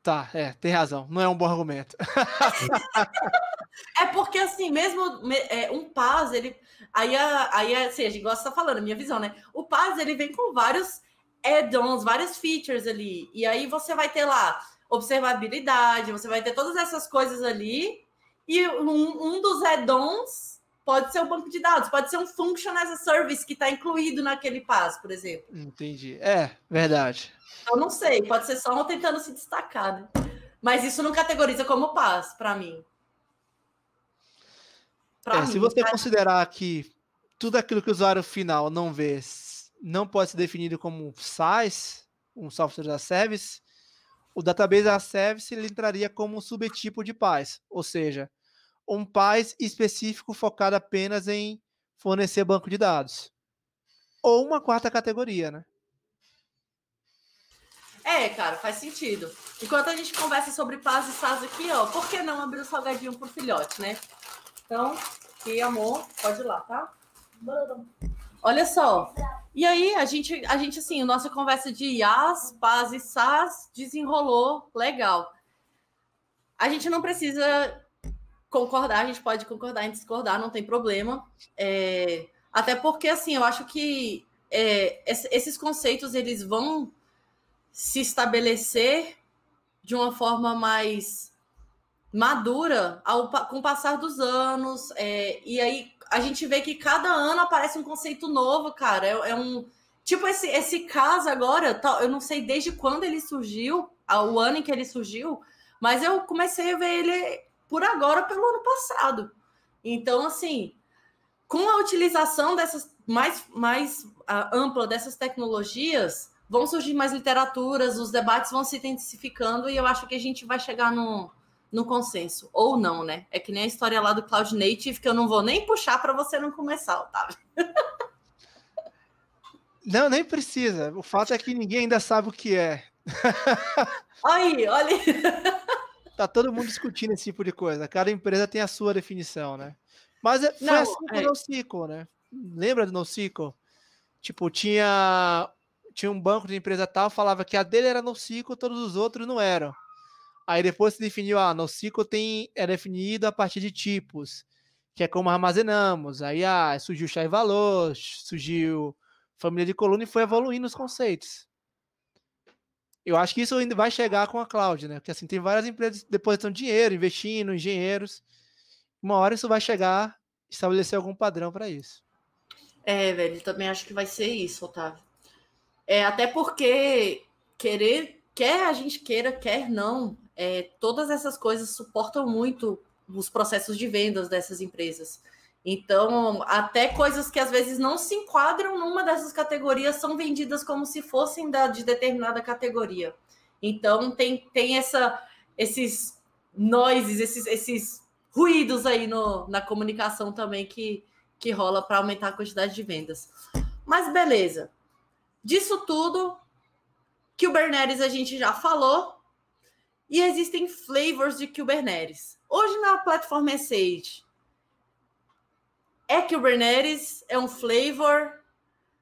Tá, é, tem razão. Não é um bom argumento. [LAUGHS] é porque, assim, mesmo é, um Paz, ele. Aí, a, aí a, assim, a gente gosta de tá falando, minha visão, né? O Paz, ele vem com vários add-ons, várias features ali. E aí você vai ter lá observabilidade, você vai ter todas essas coisas ali. E um, um dos add-ons pode ser o um banco de dados, pode ser um function as a service que está incluído naquele PaaS, por exemplo. Entendi. É, verdade. Eu não sei, pode ser só um tentando se destacar, né? Mas isso não categoriza como PaaS, para mim. Pra é, mim. Se você tá? considerar que tudo aquilo que o usuário final não vê não pode ser definido como um SaaS, um software as a service, o database as a service ele entraria como um subtipo de PaaS, ou seja, um país específico focado apenas em fornecer banco de dados. Ou uma quarta categoria, né? É, cara, faz sentido. Enquanto a gente conversa sobre paz e sas aqui, ó, por que não abrir o salgadinho pro filhote, né? Então, que amor, pode ir lá, tá? Olha só. E aí, a gente, a gente assim, nossa conversa de IAS, paz e sas desenrolou legal. A gente não precisa concordar, a gente pode concordar e discordar, não tem problema. É, até porque, assim, eu acho que é, esses conceitos eles vão se estabelecer de uma forma mais madura ao, com o passar dos anos. É, e aí a gente vê que cada ano aparece um conceito novo, cara. É, é um. Tipo, esse, esse caso agora, eu não sei desde quando ele surgiu, o ano em que ele surgiu, mas eu comecei a ver ele por agora pelo ano passado. Então, assim, com a utilização dessas mais, mais ah, ampla dessas tecnologias, vão surgir mais literaturas, os debates vão se intensificando e eu acho que a gente vai chegar no, no consenso. Ou não, né? É que nem a história lá do Cloud Native, que eu não vou nem puxar para você não começar, Otávio. [LAUGHS] Não, nem precisa. O fato é que ninguém ainda sabe o que é. Aí, olha. [LAUGHS] tá todo mundo discutindo esse tipo de coisa. Cada empresa tem a sua definição, né? Mas é, foi Não, assim é... o NoSQL, né? Lembra do NoSQL? Tipo, tinha, tinha um banco de empresa tal, falava que a dele era NoSQL, todos os outros não eram. Aí depois se definiu, ah, NoSQL tem, é definido a partir de tipos, que é como armazenamos. Aí ah, surgiu o Chai valor, surgiu família de coluna e foi evoluindo os conceitos. Eu acho que isso ainda vai chegar com a cloud, né? Porque assim, tem várias empresas depositando dinheiro, investindo, engenheiros. Uma hora isso vai chegar, estabelecer algum padrão para isso. É, velho, também acho que vai ser isso, Otávio. É, até porque querer, quer a gente queira, quer não, é, todas essas coisas suportam muito os processos de vendas dessas empresas. Então, até coisas que às vezes não se enquadram numa dessas categorias são vendidas como se fossem da, de determinada categoria. Então, tem, tem essa, esses noises, esses, esses ruídos aí no, na comunicação também que, que rola para aumentar a quantidade de vendas. Mas beleza. Disso tudo, Kubernetes a gente já falou, e existem flavors de Kubernetes. Hoje na plataforma Sage, é Kubernetes, é um flavor.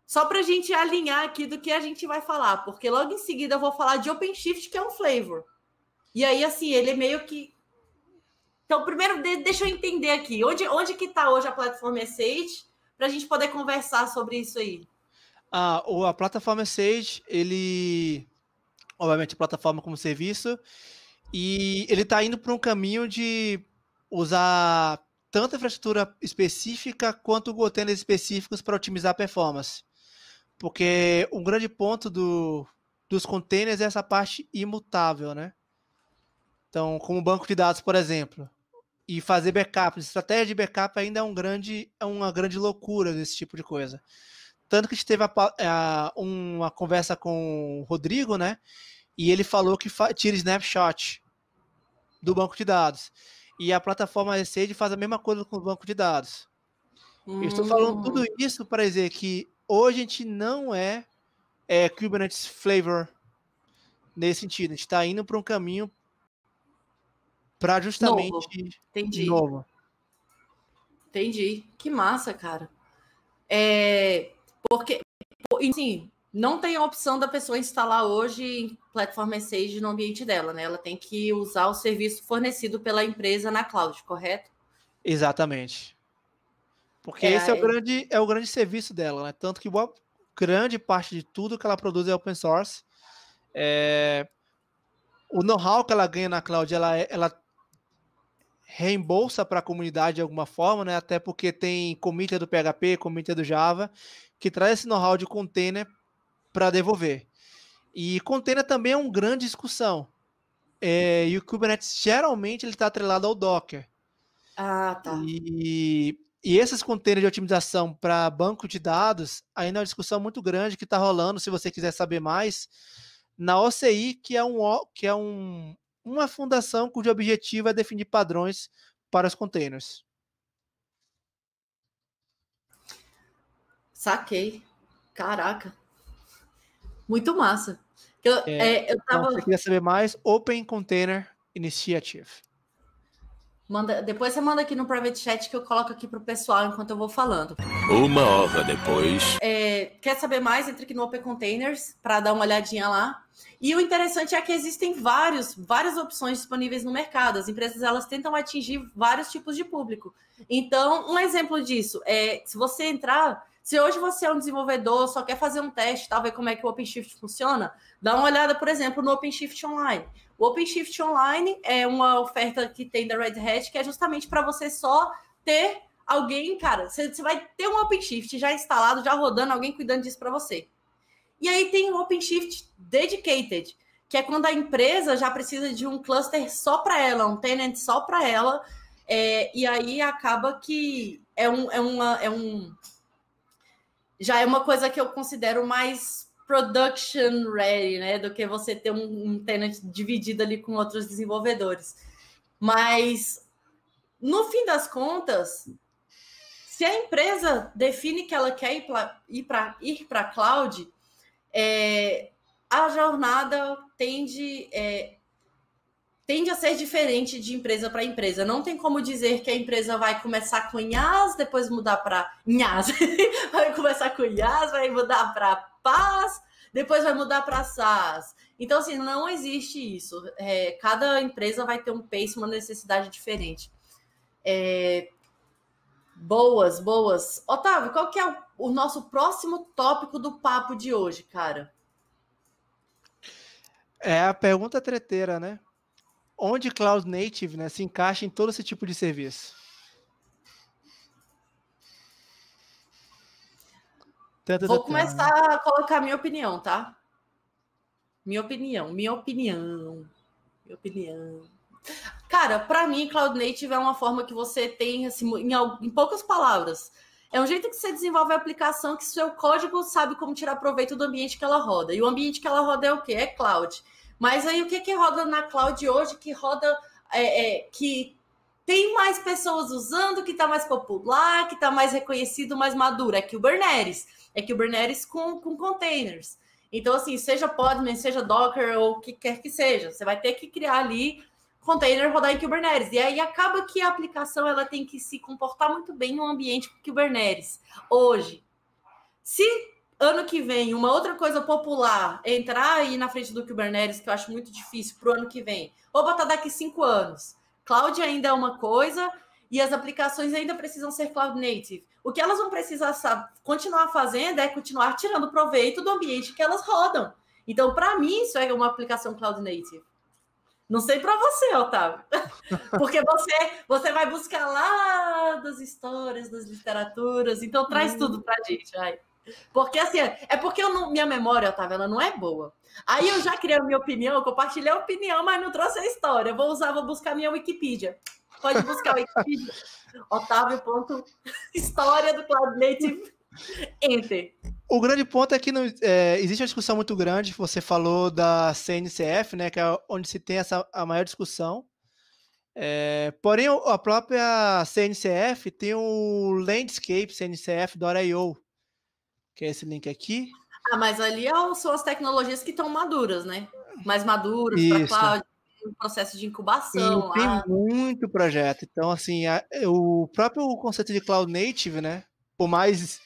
Só para a gente alinhar aqui do que a gente vai falar, porque logo em seguida eu vou falar de OpenShift, que é um flavor. E aí, assim, ele é meio que. Então, primeiro, deixa eu entender aqui. Onde, onde que está hoje a plataforma Sage? Para a gente poder conversar sobre isso aí. Ah, a plataforma Sage, ele. Obviamente, é plataforma como serviço. E ele está indo para um caminho de usar tanto infraestrutura específica quanto containers específicos para otimizar a performance. Porque um grande ponto do, dos containers é essa parte imutável, né? Então, como banco de dados, por exemplo, e fazer backup, estratégia de backup ainda é, um grande, é uma grande loucura desse tipo de coisa. Tanto que a gente teve a, a, uma conversa com o Rodrigo, né? E ele falou que tira snapshot do banco de dados. E a plataforma Sage faz a mesma coisa com o banco de dados. Eu Estou falando hum. tudo isso para dizer que hoje a gente não é, é Kubernetes flavor nesse sentido. A gente está indo para um caminho para justamente novo. Entendi. novo. Entendi. Que massa, cara. É, porque, assim, não tem a opção da pessoa instalar hoje plataforma Sage no ambiente dela, né? Ela tem que usar o serviço fornecido pela empresa na cloud, correto? Exatamente. Porque é, esse é o, é. grande, é o grande serviço dela, né? Tanto que boa, grande parte de tudo que ela produz é open source. É, o know-how que ela ganha na cloud, ela, é, ela reembolsa para a comunidade de alguma forma, né? Até porque tem comitê do PHP, comitê do Java, que traz esse know-how de container para devolver. E container também é uma grande discussão. É, e o Kubernetes geralmente ele está atrelado ao Docker. Ah, tá. E, e esses containers de otimização para banco de dados ainda é uma discussão muito grande que está rolando. Se você quiser saber mais, na OCI, que é, um, que é um, uma fundação cujo objetivo é definir padrões para os containers. Saquei. Caraca. Muito massa. Eu, é, é, eu então, tava... você saber mais, Open Container Initiative. Manda, depois você manda aqui no private chat que eu coloco aqui para o pessoal enquanto eu vou falando. Uma hora depois. É, quer saber mais? Entre aqui no Open Containers para dar uma olhadinha lá. E o interessante é que existem vários, várias opções disponíveis no mercado. As empresas elas tentam atingir vários tipos de público. Então, um exemplo disso é se você entrar se hoje você é um desenvolvedor, só quer fazer um teste, tal, ver como é que o OpenShift funciona, dá uma olhada, por exemplo, no OpenShift Online. O OpenShift Online é uma oferta que tem da Red Hat, que é justamente para você só ter alguém, cara, você vai ter um OpenShift já instalado, já rodando, alguém cuidando disso para você. E aí tem o OpenShift Dedicated, que é quando a empresa já precisa de um cluster só para ela, um tenant só para ela, é, e aí acaba que é, um, é, uma, é um já é uma coisa que eu considero mais production ready, né? Do que você ter um, um tenant dividido ali com outros desenvolvedores. Mas, no fim das contas, se a empresa define que ela quer ir para ir para cloud, é, a jornada tende é, tende a ser diferente de empresa para empresa. Não tem como dizer que a empresa vai começar com IAS, depois mudar para IAS, [LAUGHS] vai começar com IAS, vai mudar para PAS, depois vai mudar para sas. Então, assim, não existe isso. É, cada empresa vai ter um pace, uma necessidade diferente. É, boas, boas. Otávio, qual que é o, o nosso próximo tópico do papo de hoje, cara? É a pergunta treteira, né? onde Cloud Native né, se encaixa em todo esse tipo de serviço? Vou começar a colocar minha opinião, tá? Minha opinião, minha opinião, minha opinião. Cara, para mim, Cloud Native é uma forma que você tem, assim, em, em poucas palavras, é um jeito que você desenvolve a aplicação que seu código sabe como tirar proveito do ambiente que ela roda. E o ambiente que ela roda é o quê? É cloud. Mas aí o que, que roda na cloud hoje que roda é, é, que tem mais pessoas usando, que está mais popular, que está mais reconhecido, mais maduro. É Kubernetes. É Kubernetes com, com containers. Então, assim, seja Podman, seja Docker ou o que quer que seja, você vai ter que criar ali container rodar em Kubernetes. E aí acaba que a aplicação ela tem que se comportar muito bem no ambiente Kubernetes. Hoje, se ano que vem, uma outra coisa popular entrar aí na frente do Kubernetes, que eu acho muito difícil para o ano que vem, ou botar daqui cinco anos. Cloud ainda é uma coisa e as aplicações ainda precisam ser cloud native. O que elas vão precisar sabe, continuar fazendo é continuar tirando proveito do ambiente que elas rodam. Então, para mim, isso é uma aplicação cloud native. Não sei para você, Otávio. [LAUGHS] Porque você, você vai buscar lá das histórias, das literaturas. Então, traz hum. tudo para a gente. Vai. Porque assim, é porque não, minha memória, Otávio, ela não é boa. Aí eu já criei a minha opinião, compartilhei a opinião, mas não trouxe a história. Vou usar, vou buscar minha Wikipedia. Pode buscar a Wikipedia. [LAUGHS] Otávio. História do Cloud Native. Enter. O grande ponto é que não, é, existe uma discussão muito grande. Você falou da CNCF, né, que é onde se tem essa, a maior discussão. É, porém, a própria CNCF tem o Landscape CNCF do Oraio, que é esse link aqui. Ah, mas ali é são as tecnologias que estão maduras, né? Mais maduras, para cloud, processo de incubação. Sim, tem muito projeto. Então, assim, a, é, o próprio conceito de cloud native, né? Por mais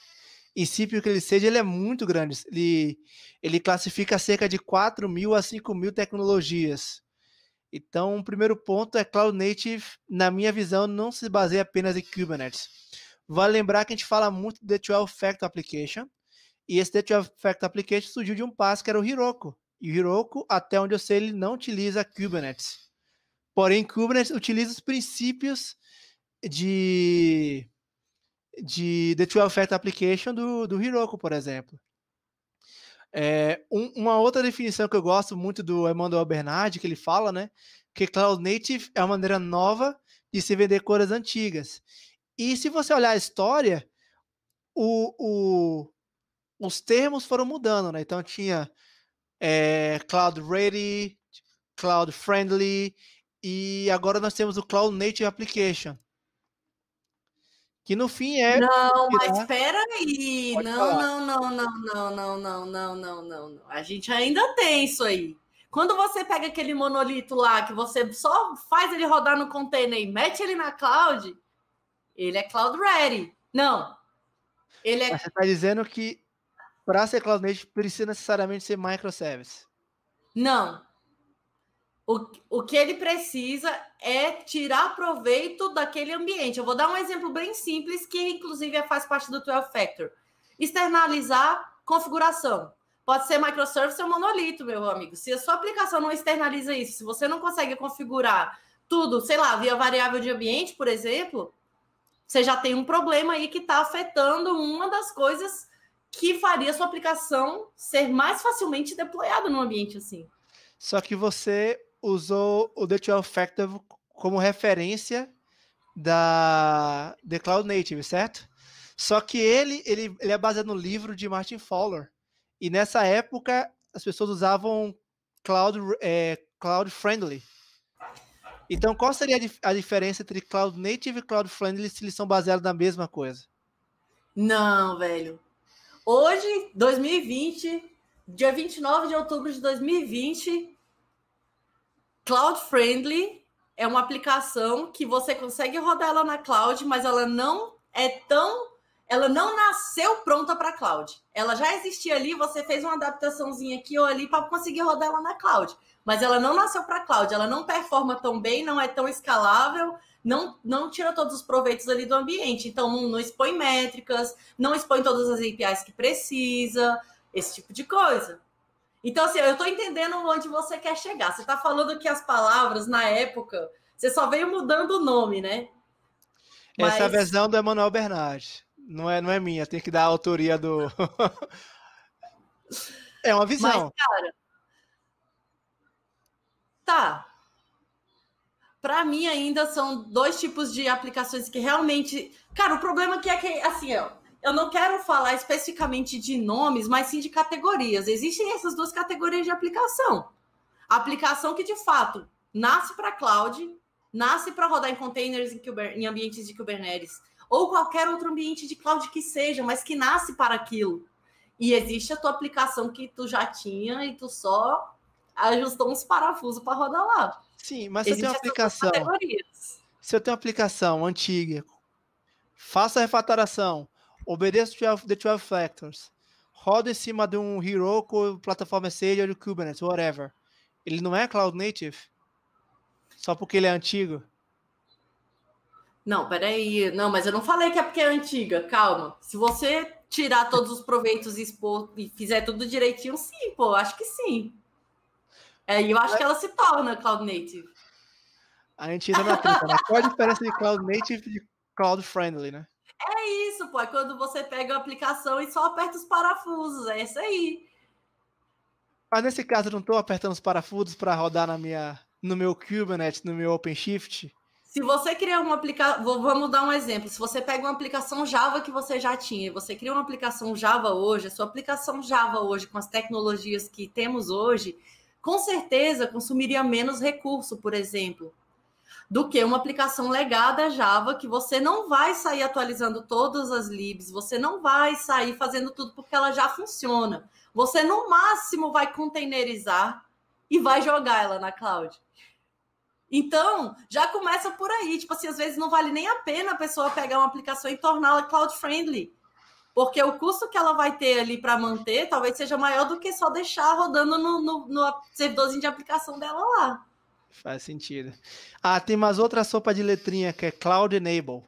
princípio que ele seja, ele é muito grande. Ele, ele classifica cerca de 4 mil a 5 mil tecnologias. Então, o primeiro ponto é Cloud Native, na minha visão, não se baseia apenas em Kubernetes. Vale lembrar que a gente fala muito de 12 Factor Application, e esse The Effect Application surgiu de um passo que era o Hiroko. E o Hiroko, até onde eu sei, ele não utiliza Kubernetes. Porém, Kubernetes utiliza os princípios de, de The 12 Application do, do Hiroko, por exemplo. É, um, uma outra definição que eu gosto muito do Emmanuel Bernard, que ele fala, né? Que Cloud Native é uma maneira nova de se vender coisas antigas. E se você olhar a história, o, o, os termos foram mudando, né? Então tinha é, Cloud Ready, Cloud Friendly, e agora nós temos o Cloud Native Application. Que no fim é. Não, mas né? espera aí. Não, não, não, não, não, não, não, não, não, não, não. A gente ainda tem isso aí. Quando você pega aquele monolito lá que você só faz ele rodar no container e mete ele na cloud, ele é cloud ready. Não. Ele é... Mas você está dizendo que para ser cloud native, precisa necessariamente ser microservice. Não. O, o que ele precisa é tirar proveito daquele ambiente. Eu vou dar um exemplo bem simples, que inclusive é, faz parte do 12 Factor. Externalizar configuração. Pode ser microservice ou monolito, meu amigo. Se a sua aplicação não externaliza isso, se você não consegue configurar tudo, sei lá, via variável de ambiente, por exemplo, você já tem um problema aí que está afetando uma das coisas que faria sua aplicação ser mais facilmente deployada num ambiente assim. Só que você usou o The 12 Factor como referência da The Cloud Native, certo? Só que ele, ele, ele é baseado no livro de Martin Fowler. E nessa época, as pessoas usavam cloud, é, cloud friendly. Então, qual seria a, dif a, diferença entre cloud native e cloud friendly se eles são baseados na mesma coisa? Não, velho. Hoje, 2020, dia 29 de outubro de 2020, Cloud Friendly é uma aplicação que você consegue rodar ela na cloud, mas ela não é tão. Ela não nasceu pronta para cloud. Ela já existia ali, você fez uma adaptaçãozinha aqui ou ali para conseguir rodar ela na cloud. Mas ela não nasceu para cloud, ela não performa tão bem, não é tão escalável, não, não tira todos os proveitos ali do ambiente. Então, não, não expõe métricas, não expõe todas as APIs que precisa, esse tipo de coisa. Então, assim, eu estou entendendo onde você quer chegar. Você está falando que as palavras, na época, você só veio mudando o nome, né? Mas... Essa é a versão do Emanuel Bernardes. Não é, não é minha, tem que dar a autoria do. [LAUGHS] é uma visão. Mas, cara. Tá para mim ainda são dois tipos de aplicações que realmente, cara, o problema que é que assim, eu, eu não quero falar especificamente de nomes, mas sim de categorias. Existem essas duas categorias de aplicação. A aplicação que de fato nasce para cloud, nasce para rodar em containers em, em ambientes de Kubernetes ou qualquer outro ambiente de cloud que seja, mas que nasce para aquilo. E existe a tua aplicação que tu já tinha e tu só ajustou uns parafusos para rodar lá. Sim, mas se eu tenho uma aplicação. Se eu tenho uma aplicação antiga, faça a refatoração, obedeça the 12 Factors, roda em cima de um Heroku, plataforma Sage ou de Kubernetes, whatever. Ele não é cloud native? Só porque ele é antigo? Não, peraí. Não, mas eu não falei que é porque é antiga. Calma. Se você tirar todos os proveitos e expor e fizer tudo direitinho, sim, pô, acho que sim. É, e eu acho que ela se torna cloud native. A gente entra na é treta, né? Qual a diferença de cloud native e de cloud friendly, né? É isso, pô. É quando você pega a aplicação e só aperta os parafusos. É isso aí. Mas nesse caso, eu não estou apertando os parafusos para rodar na minha, no meu Kubernetes, no meu OpenShift. Se você criar uma aplicação, vamos dar um exemplo. Se você pega uma aplicação Java que você já tinha, e você cria uma aplicação Java hoje, a sua aplicação Java hoje, com as tecnologias que temos hoje, com certeza consumiria menos recurso, por exemplo, do que uma aplicação legada Java que você não vai sair atualizando todas as libs, você não vai sair fazendo tudo porque ela já funciona. Você no máximo vai containerizar e vai jogar ela na cloud. Então, já começa por aí. Tipo assim, às vezes não vale nem a pena a pessoa pegar uma aplicação e torná-la cloud friendly porque o custo que ela vai ter ali para manter talvez seja maior do que só deixar rodando no, no, no servidorzinho de aplicação dela lá. Faz sentido. Ah, tem mais outra sopa de letrinha que é Cloud Enable.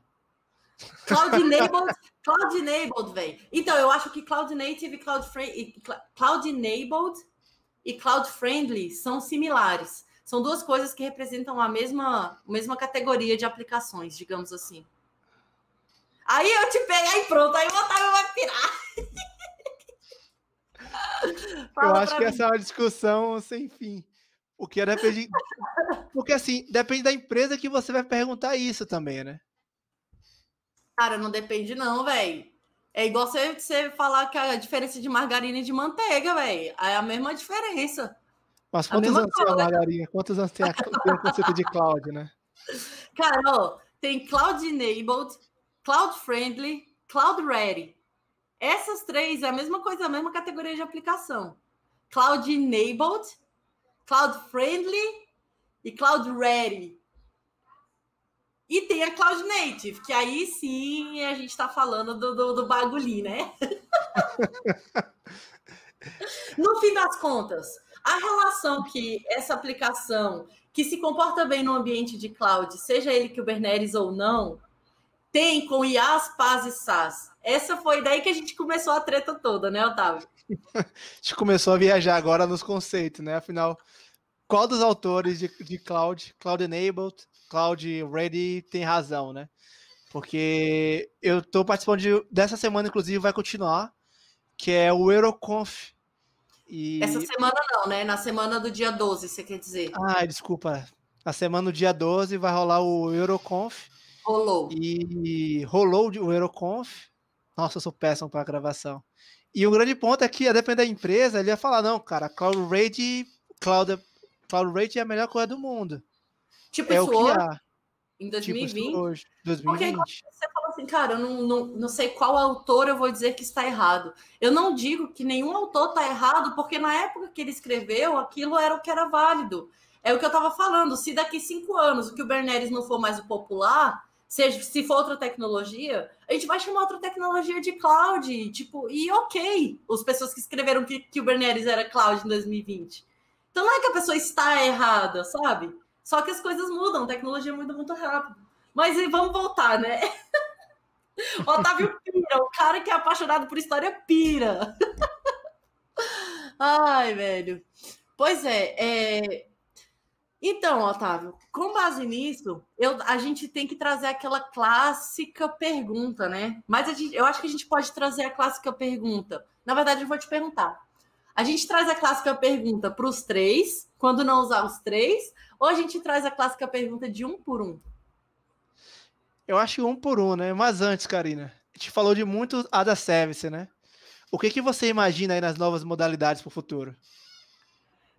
Cloud [LAUGHS] Enabled, Cloud Enabled, velho. Então, eu acho que Cloud Native Cloud, Cloud Enabled e Cloud Friendly são similares. São duas coisas que representam a mesma, mesma categoria de aplicações, digamos assim. Aí eu te pegar e pronto, aí o Otávio vai pirar. [LAUGHS] eu acho que mim. essa é uma discussão sem fim. Porque depende. [LAUGHS] Porque assim, depende da empresa que você vai perguntar isso também, né? Cara, não depende, não, velho. É igual você, você falar que a diferença de margarina e de manteiga, velho. É a mesma diferença. Mas né? quantos anos tem a margarina? Quantos anos tem, tem o conceito de Cloud, né? [LAUGHS] Carol, tem Cloud Enabled, cloud friendly, cloud ready. Essas três é a mesma coisa, a mesma categoria de aplicação. Cloud enabled, cloud friendly e cloud ready. E tem a cloud native, que aí sim a gente está falando do, do, do bagulho, né? [LAUGHS] no fim das contas, a relação que essa aplicação que se comporta bem no ambiente de cloud, seja ele Kubernetes ou não, tem com IAS, Paz e SAS. Essa foi daí que a gente começou a treta toda, né, Otávio? [LAUGHS] a gente começou a viajar agora nos conceitos, né? Afinal, qual dos autores de, de Cloud, Cloud Enabled, Cloud Ready tem razão, né? Porque eu estou participando de, dessa semana, inclusive, vai continuar, que é o Euroconf. E... Essa semana não, né? Na semana do dia 12, você quer dizer. Ah, desculpa. Na semana do dia 12 vai rolar o Euroconf Rolou. E rolou o Euroconf. Nossa, eu sou péssimo para gravação. E o grande ponto é que, a depender da empresa, ele ia falar: não, cara, Cloud Raid, Cloud, Cloud Raid é a melhor coisa do mundo. Tipo, é isso o que há. Em 2020? Tipo, hoje, 2020. Porque você falou assim, cara, eu não, não, não sei qual autor eu vou dizer que está errado. Eu não digo que nenhum autor está errado, porque na época que ele escreveu, aquilo era o que era válido. É o que eu estava falando. Se daqui cinco anos o que o Berneres não for mais o popular, se, se for outra tecnologia, a gente vai chamar outra tecnologia de cloud. Tipo, e ok, as pessoas que escreveram que Kubernetes era cloud em 2020. Então não é que a pessoa está errada, sabe? Só que as coisas mudam, a tecnologia muda muito rápido. Mas vamos voltar, né? [LAUGHS] Otávio Pira, o cara que é apaixonado por história pira. [LAUGHS] Ai, velho. Pois é, é, então, Otávio, com base nisso, eu, a gente tem que trazer aquela clássica pergunta, né? Mas gente, eu acho que a gente pode trazer a clássica pergunta. Na verdade, eu vou te perguntar. A gente traz a clássica pergunta para os três, quando não usar os três, ou a gente traz a clássica pergunta de um por um? Eu acho um por um, né? Mas antes, Karina, a gente falou de muito a da Service, né? O que, que você imagina aí nas novas modalidades para o futuro?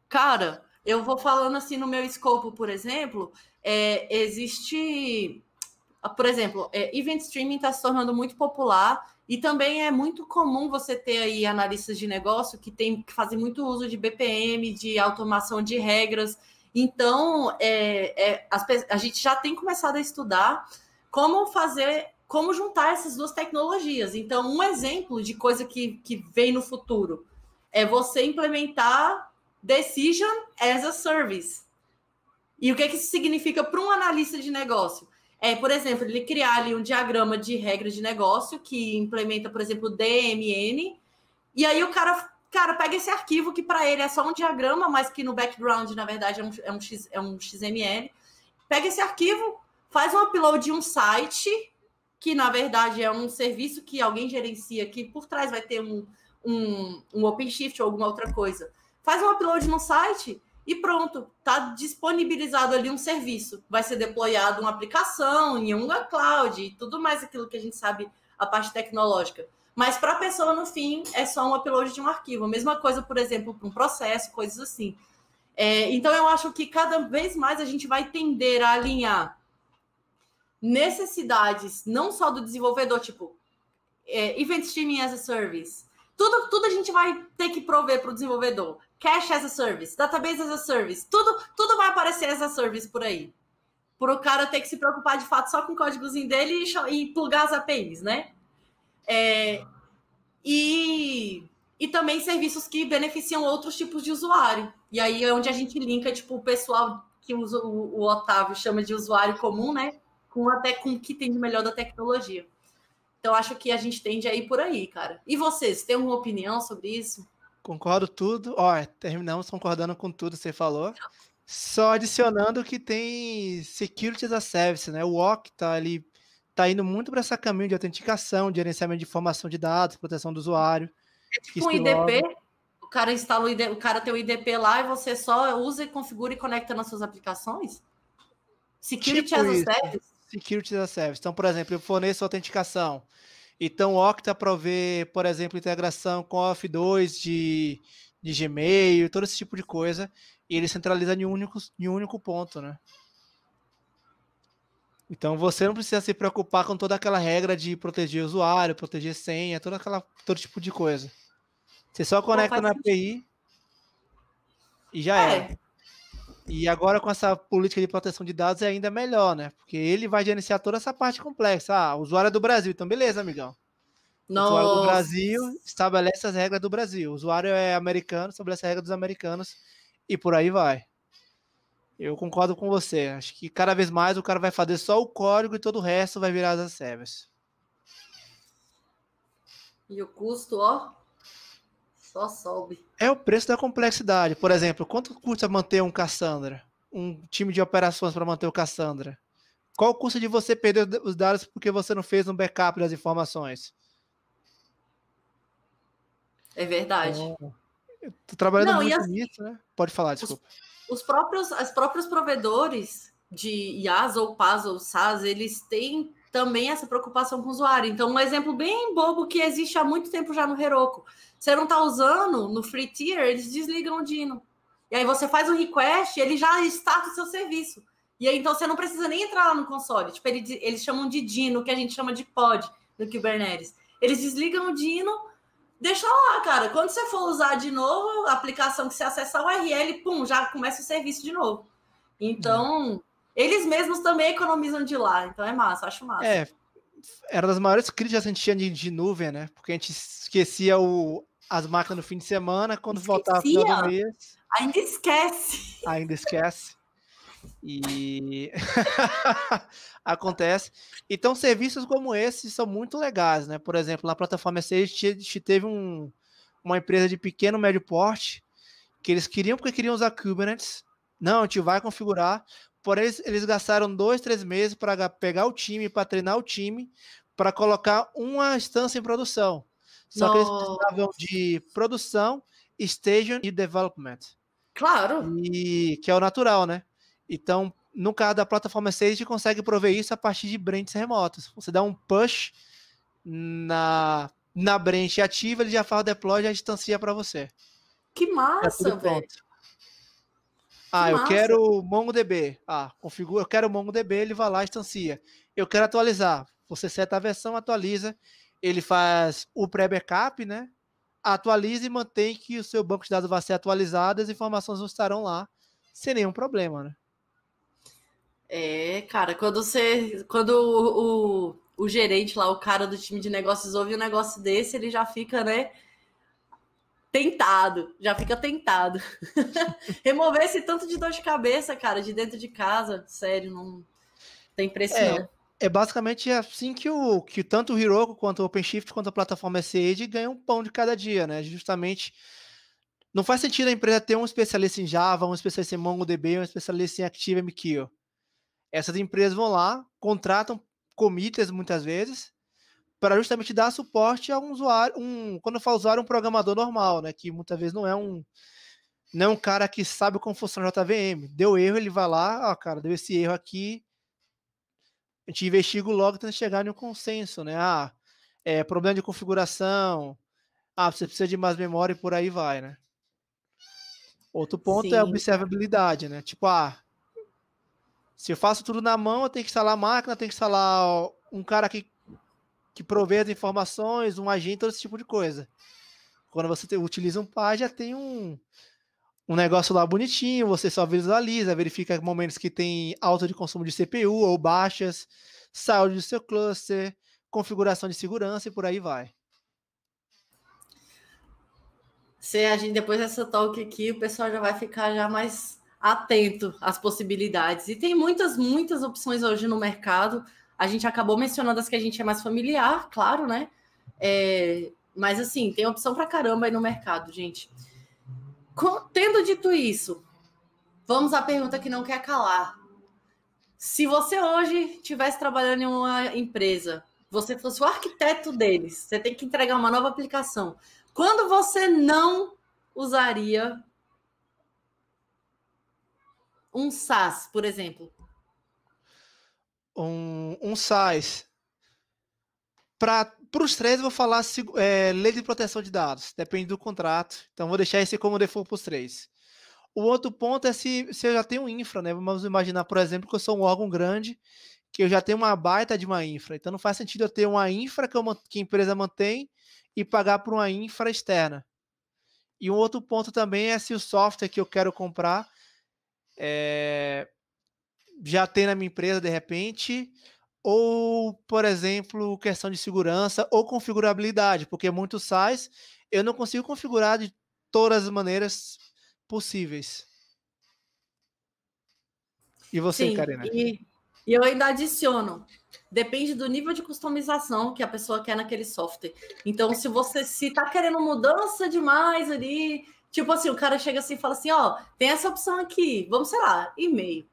Cara, eu vou falando assim no meu escopo, por exemplo, é, existe. Por exemplo, é, event streaming está se tornando muito popular e também é muito comum você ter aí analistas de negócio que, tem, que fazem muito uso de BPM, de automação de regras. Então, é, é, as, a gente já tem começado a estudar como fazer, como juntar essas duas tecnologias. Então, um exemplo de coisa que, que vem no futuro é você implementar Decision as a Service. E o que, é que isso significa para um analista de negócio? É, por exemplo, ele criar ali um diagrama de regra de negócio que implementa, por exemplo, DMN, e aí o cara, cara pega esse arquivo que para ele é só um diagrama, mas que no background, na verdade, é um, é um, X, é um XML. Pega esse arquivo, faz um upload de um site, que na verdade é um serviço que alguém gerencia, que por trás vai ter um, um, um OpenShift ou alguma outra coisa. Faz um upload no site e pronto, está disponibilizado ali um serviço. Vai ser deployado uma aplicação em uma cloud e tudo mais aquilo que a gente sabe a parte tecnológica. Mas para a pessoa, no fim, é só um upload de um arquivo. A mesma coisa, por exemplo, para um processo, coisas assim. É, então, eu acho que cada vez mais a gente vai tender a alinhar necessidades, não só do desenvolvedor, tipo, é, Event Streaming as a Service, tudo, tudo a gente vai ter que prover para o desenvolvedor. Cache as a service, database as a service, tudo, tudo vai aparecer as a service por aí. Para o cara ter que se preocupar de fato só com o códigozinho dele e, e plugar as APIs, né? É, e, e também serviços que beneficiam outros tipos de usuário. E aí é onde a gente linka, tipo, o pessoal que o, o Otávio chama de usuário comum, né? Com até com o que tem de melhor da tecnologia. Então, acho que a gente tende a ir por aí, cara. E vocês, têm uma opinião sobre isso? Concordo tudo. Ó, terminamos concordando com tudo que você falou. Só adicionando que tem Security as a Service, né? O OC tá ali, tá indo muito para esse caminho de autenticação, de gerenciamento de informação de dados, proteção do usuário. É tipo um IDP, o cara instala o, ID, o cara tem o IDP lá e você só usa, configura e conecta nas suas aplicações? Security tipo as a Service? Security as a Service. Então, por exemplo, eu forneço autenticação. Então, o Okta provê, por exemplo, integração com o F2 de, de Gmail, todo esse tipo de coisa. E ele centraliza em um único, em um único ponto, né? Então você não precisa se preocupar com toda aquela regra de proteger o usuário, proteger senha, toda aquela, todo tipo de coisa. Você só conecta Bom, na API e já é. é. E agora com essa política de proteção de dados é ainda melhor, né? Porque ele vai gerenciar toda essa parte complexa. Ah, usuário é do Brasil, então beleza, amigão. Nossa. Usuário do Brasil estabelece as regras do Brasil. O usuário é americano, estabelece as regras dos americanos e por aí vai. Eu concordo com você. Acho que cada vez mais o cara vai fazer só o código e todo o resto vai virar as service. E o custo, ó, só sobe. É o preço da complexidade. Por exemplo, quanto custa manter um Cassandra? Um time de operações para manter o Cassandra? Qual o custo de você perder os dados porque você não fez um backup das informações? É verdade. Estou trabalhando não, muito assim, nisso, né? Pode falar, desculpa. Os, os próprios, as próprios provedores de IaaS ou PaaS ou SaaS, eles têm também essa preocupação com o usuário. Então, um exemplo bem bobo que existe há muito tempo já no Heroku. Você não está usando no free tier, eles desligam o Dino. E aí você faz um request, ele já está o seu serviço. E aí, então, você não precisa nem entrar lá no console. Tipo, ele, eles chamam de Dino, que a gente chama de pod no Kubernetes. Eles desligam o Dino deixa lá, cara. Quando você for usar de novo, a aplicação que você acessa a URL, pum, já começa o serviço de novo. Então, eles mesmos também economizam de lá, então é massa, acho massa. É, era das maiores críticas que a gente tinha de, de nuvem, né? Porque a gente esquecia o, as máquinas no fim de semana, quando esquecia. voltava no final do mês. Ainda esquece. Ainda esquece. E [LAUGHS] acontece. Então, serviços como esse são muito legais, né? Por exemplo, na plataforma C, a gente teve um, uma empresa de pequeno, médio porte, que eles queriam porque queriam usar Kubernetes. Não, a gente vai configurar, Porém, eles, eles gastaram dois, três meses para pegar o time, para treinar o time, para colocar uma instância em produção. Só Nossa. que eles precisavam de produção, station e development. Claro. E que é o natural, né? Então, no caso da plataforma 6, a gente consegue prover isso a partir de branches remotos. Você dá um push na, na branch ativa, ele já faz o deploy e já distancia para você. Que é massa, velho. Ah, Nossa. eu quero MongoDB. Ah, configura, eu quero MongoDB, ele vai lá, instancia. Eu quero atualizar. Você seta a versão, atualiza. Ele faz o pré-backup, né? Atualiza e mantém que o seu banco de dados vai ser atualizado, as informações não estarão lá sem nenhum problema, né? É, cara, quando você. Quando o, o, o gerente lá, o cara do time de negócios ouve um negócio desse, ele já fica, né? tentado, já fica tentado. [LAUGHS] Remover esse tanto de dor de cabeça, cara, de dentro de casa, sério, não tem preço é, não. É basicamente assim que o que tanto o Hiroko quanto o OpenShift quanto a plataforma SAID ganham um pão de cada dia, né? Justamente não faz sentido a empresa ter um especialista em Java, um especialista em MongoDB, um especialista em ActiveMQ. Essas empresas vão lá, contratam comitês muitas vezes para justamente dar suporte a um usuário, um, quando eu falo usuário, um programador normal, né? Que muitas vezes não é um não é um cara que sabe como funciona o JVM. Deu erro, ele vai lá, ó, cara, deu esse erro aqui. A gente investiga logo tentando chegar em um consenso, né? Ah, é, problema de configuração. Ah, você precisa de mais memória e por aí vai, né? Outro ponto Sim. é a observabilidade, né? Tipo, ah, se eu faço tudo na mão, eu tenho que instalar a máquina, tenho que instalar um cara que que provê as informações, um agente, todo esse tipo de coisa. Quando você te, utiliza um par, já tem um, um negócio lá bonitinho, você só visualiza, verifica momentos que tem alto de consumo de CPU ou baixas, saúde do seu cluster, configuração de segurança e por aí vai. Se a gente depois dessa talk aqui, o pessoal já vai ficar já mais atento às possibilidades. E tem muitas, muitas opções hoje no mercado. A gente acabou mencionando as que a gente é mais familiar, claro, né? É, mas assim, tem opção pra caramba aí no mercado, gente. Com, tendo dito isso, vamos à pergunta que não quer calar. Se você hoje estivesse trabalhando em uma empresa, você fosse o arquiteto deles, você tem que entregar uma nova aplicação. Quando você não usaria um SaaS, por exemplo? um, um SAIS. Para os três, eu vou falar é, lei de proteção de dados, depende do contrato. Então, vou deixar esse como default para os três. O outro ponto é se, se eu já tenho infra, né? Vamos imaginar, por exemplo, que eu sou um órgão grande, que eu já tenho uma baita de uma infra. Então, não faz sentido eu ter uma infra que, eu, que a empresa mantém e pagar por uma infra externa. E um outro ponto também é se o software que eu quero comprar é, já ter na minha empresa de repente, ou, por exemplo, questão de segurança ou configurabilidade, porque muitos sites eu não consigo configurar de todas as maneiras possíveis. E você, Sim, Karina? E, e eu ainda adiciono. Depende do nível de customização que a pessoa quer naquele software. Então, se você se está querendo mudança demais ali, tipo assim, o cara chega assim e fala assim, ó, tem essa opção aqui, vamos, sei lá, e-mail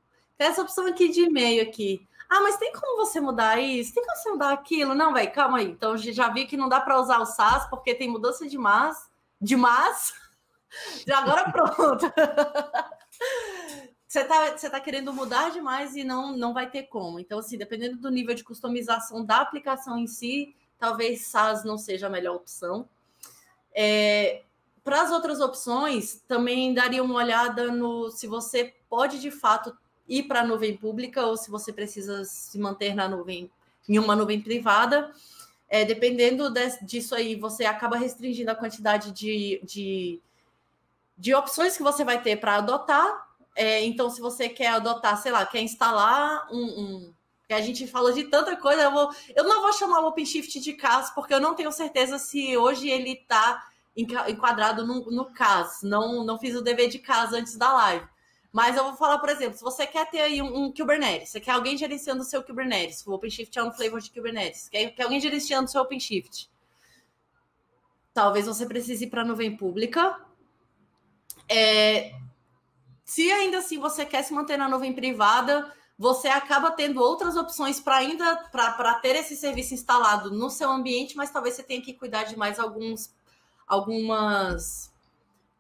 essa opção aqui de e-mail aqui. Ah, mas tem como você mudar isso? Tem como você mudar aquilo? Não, velho, calma aí. Então já vi que não dá para usar o SAS porque tem mudança de mas, de mas. [LAUGHS] Já agora pronto. [LAUGHS] você está você tá querendo mudar demais e não, não vai ter como. Então, assim, dependendo do nível de customização da aplicação em si, talvez SaaS não seja a melhor opção. É, Para as outras opções, também daria uma olhada no se você pode de fato ir para a nuvem pública ou se você precisa se manter na nuvem, em uma nuvem privada. É, dependendo de, disso aí, você acaba restringindo a quantidade de, de, de opções que você vai ter para adotar. É, então, se você quer adotar, sei lá, quer instalar um, um que a gente falou de tanta coisa. Eu, vou, eu não vou chamar o OpenShift de CAS, porque eu não tenho certeza se hoje ele está enquadrado no, no CAS. Não, não fiz o dever de CAS antes da live. Mas eu vou falar, por exemplo, se você quer ter aí um, um Kubernetes, você quer alguém gerenciando o seu Kubernetes, o OpenShift é um flavor de Kubernetes, quer, quer alguém gerenciando o seu OpenShift. Talvez você precise ir para a nuvem pública. É, se ainda assim você quer se manter na nuvem privada, você acaba tendo outras opções para ainda para ter esse serviço instalado no seu ambiente, mas talvez você tenha que cuidar de mais alguns algumas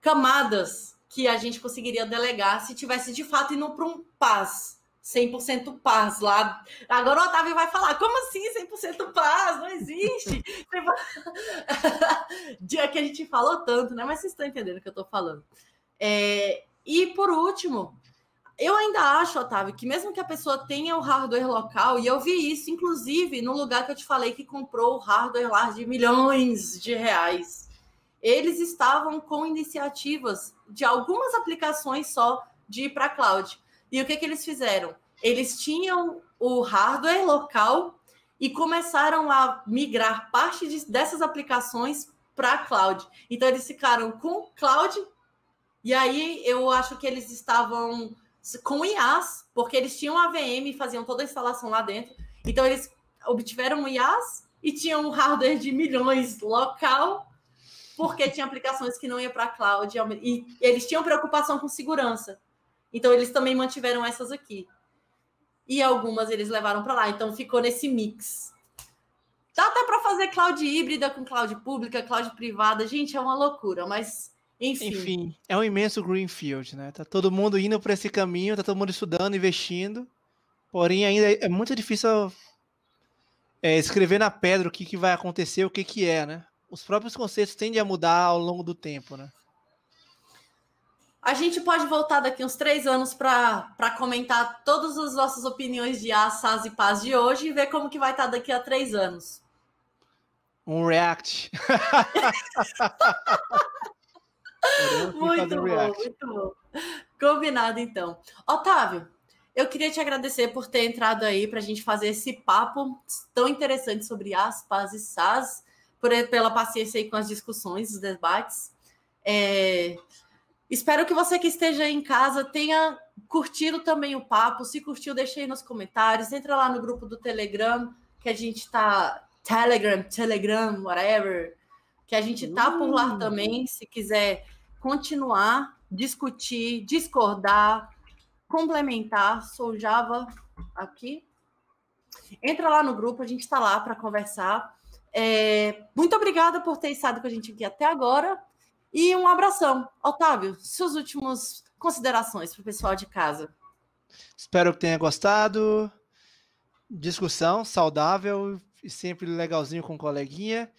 camadas que a gente conseguiria delegar se tivesse de fato indo para um paz. 100% paz lá. Agora o Otávio vai falar: como assim 100% paz? Não existe. [LAUGHS] Tipo, [LAUGHS] dia que a gente falou tanto, né? Mas vocês estão entendendo o que eu estou falando. É... E por último, eu ainda acho, Otávio, que mesmo que a pessoa tenha o hardware local, e eu vi isso, inclusive, no lugar que eu te falei que comprou o hardware lá de milhões de reais eles estavam com iniciativas de algumas aplicações só de ir para a cloud. E o que, que eles fizeram? Eles tinham o hardware local e começaram a migrar parte de, dessas aplicações para a cloud. Então eles ficaram com cloud e aí eu acho que eles estavam com IaaS, porque eles tinham a VM faziam toda a instalação lá dentro. Então eles obtiveram o IaaS e tinham um hardware de milhões local porque tinha aplicações que não iam para a cloud e eles tinham preocupação com segurança. Então, eles também mantiveram essas aqui. E algumas eles levaram para lá. Então, ficou nesse mix. Dá até para fazer cloud híbrida com cloud pública, cloud privada. Gente, é uma loucura, mas enfim. Enfim, é um imenso greenfield, né? Tá todo mundo indo para esse caminho, tá todo mundo estudando, investindo. Porém, ainda é, é muito difícil é, escrever na pedra o que, que vai acontecer, o que, que é, né? os próprios conceitos tendem a mudar ao longo do tempo, né? A gente pode voltar daqui uns três anos para comentar todas as nossas opiniões de assas e paz de hoje e ver como que vai estar tá daqui a três anos. Um react. [LAUGHS] muito bom, react. muito bom. Combinado, então. Otávio, eu queria te agradecer por ter entrado aí para a gente fazer esse papo tão interessante sobre paz e SAS por, pela paciência aí com as discussões, os debates. É, espero que você que esteja aí em casa tenha curtido também o papo. Se curtiu, deixe aí nos comentários. Entra lá no grupo do Telegram, que a gente está Telegram, Telegram, whatever, que a gente tá por lá hum. também, se quiser continuar, discutir, discordar, complementar, sou Java aqui. Entra lá no grupo, a gente está lá para conversar. É, muito obrigada por ter estado com a gente aqui até agora. E um abração. Otávio, suas últimas considerações para o pessoal de casa. Espero que tenha gostado. Discussão saudável e sempre legalzinho com o coleguinha.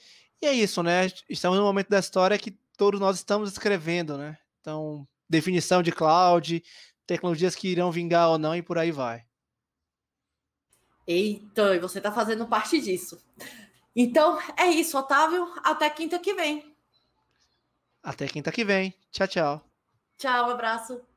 E é isso, né? Estamos no momento da história que todos nós estamos escrevendo, né? Então, definição de cloud, tecnologias que irão vingar ou não e por aí vai. Eita, e você está fazendo parte disso. Então é isso, Otávio. Até quinta que vem. Até quinta que vem. Tchau, tchau. Tchau, um abraço.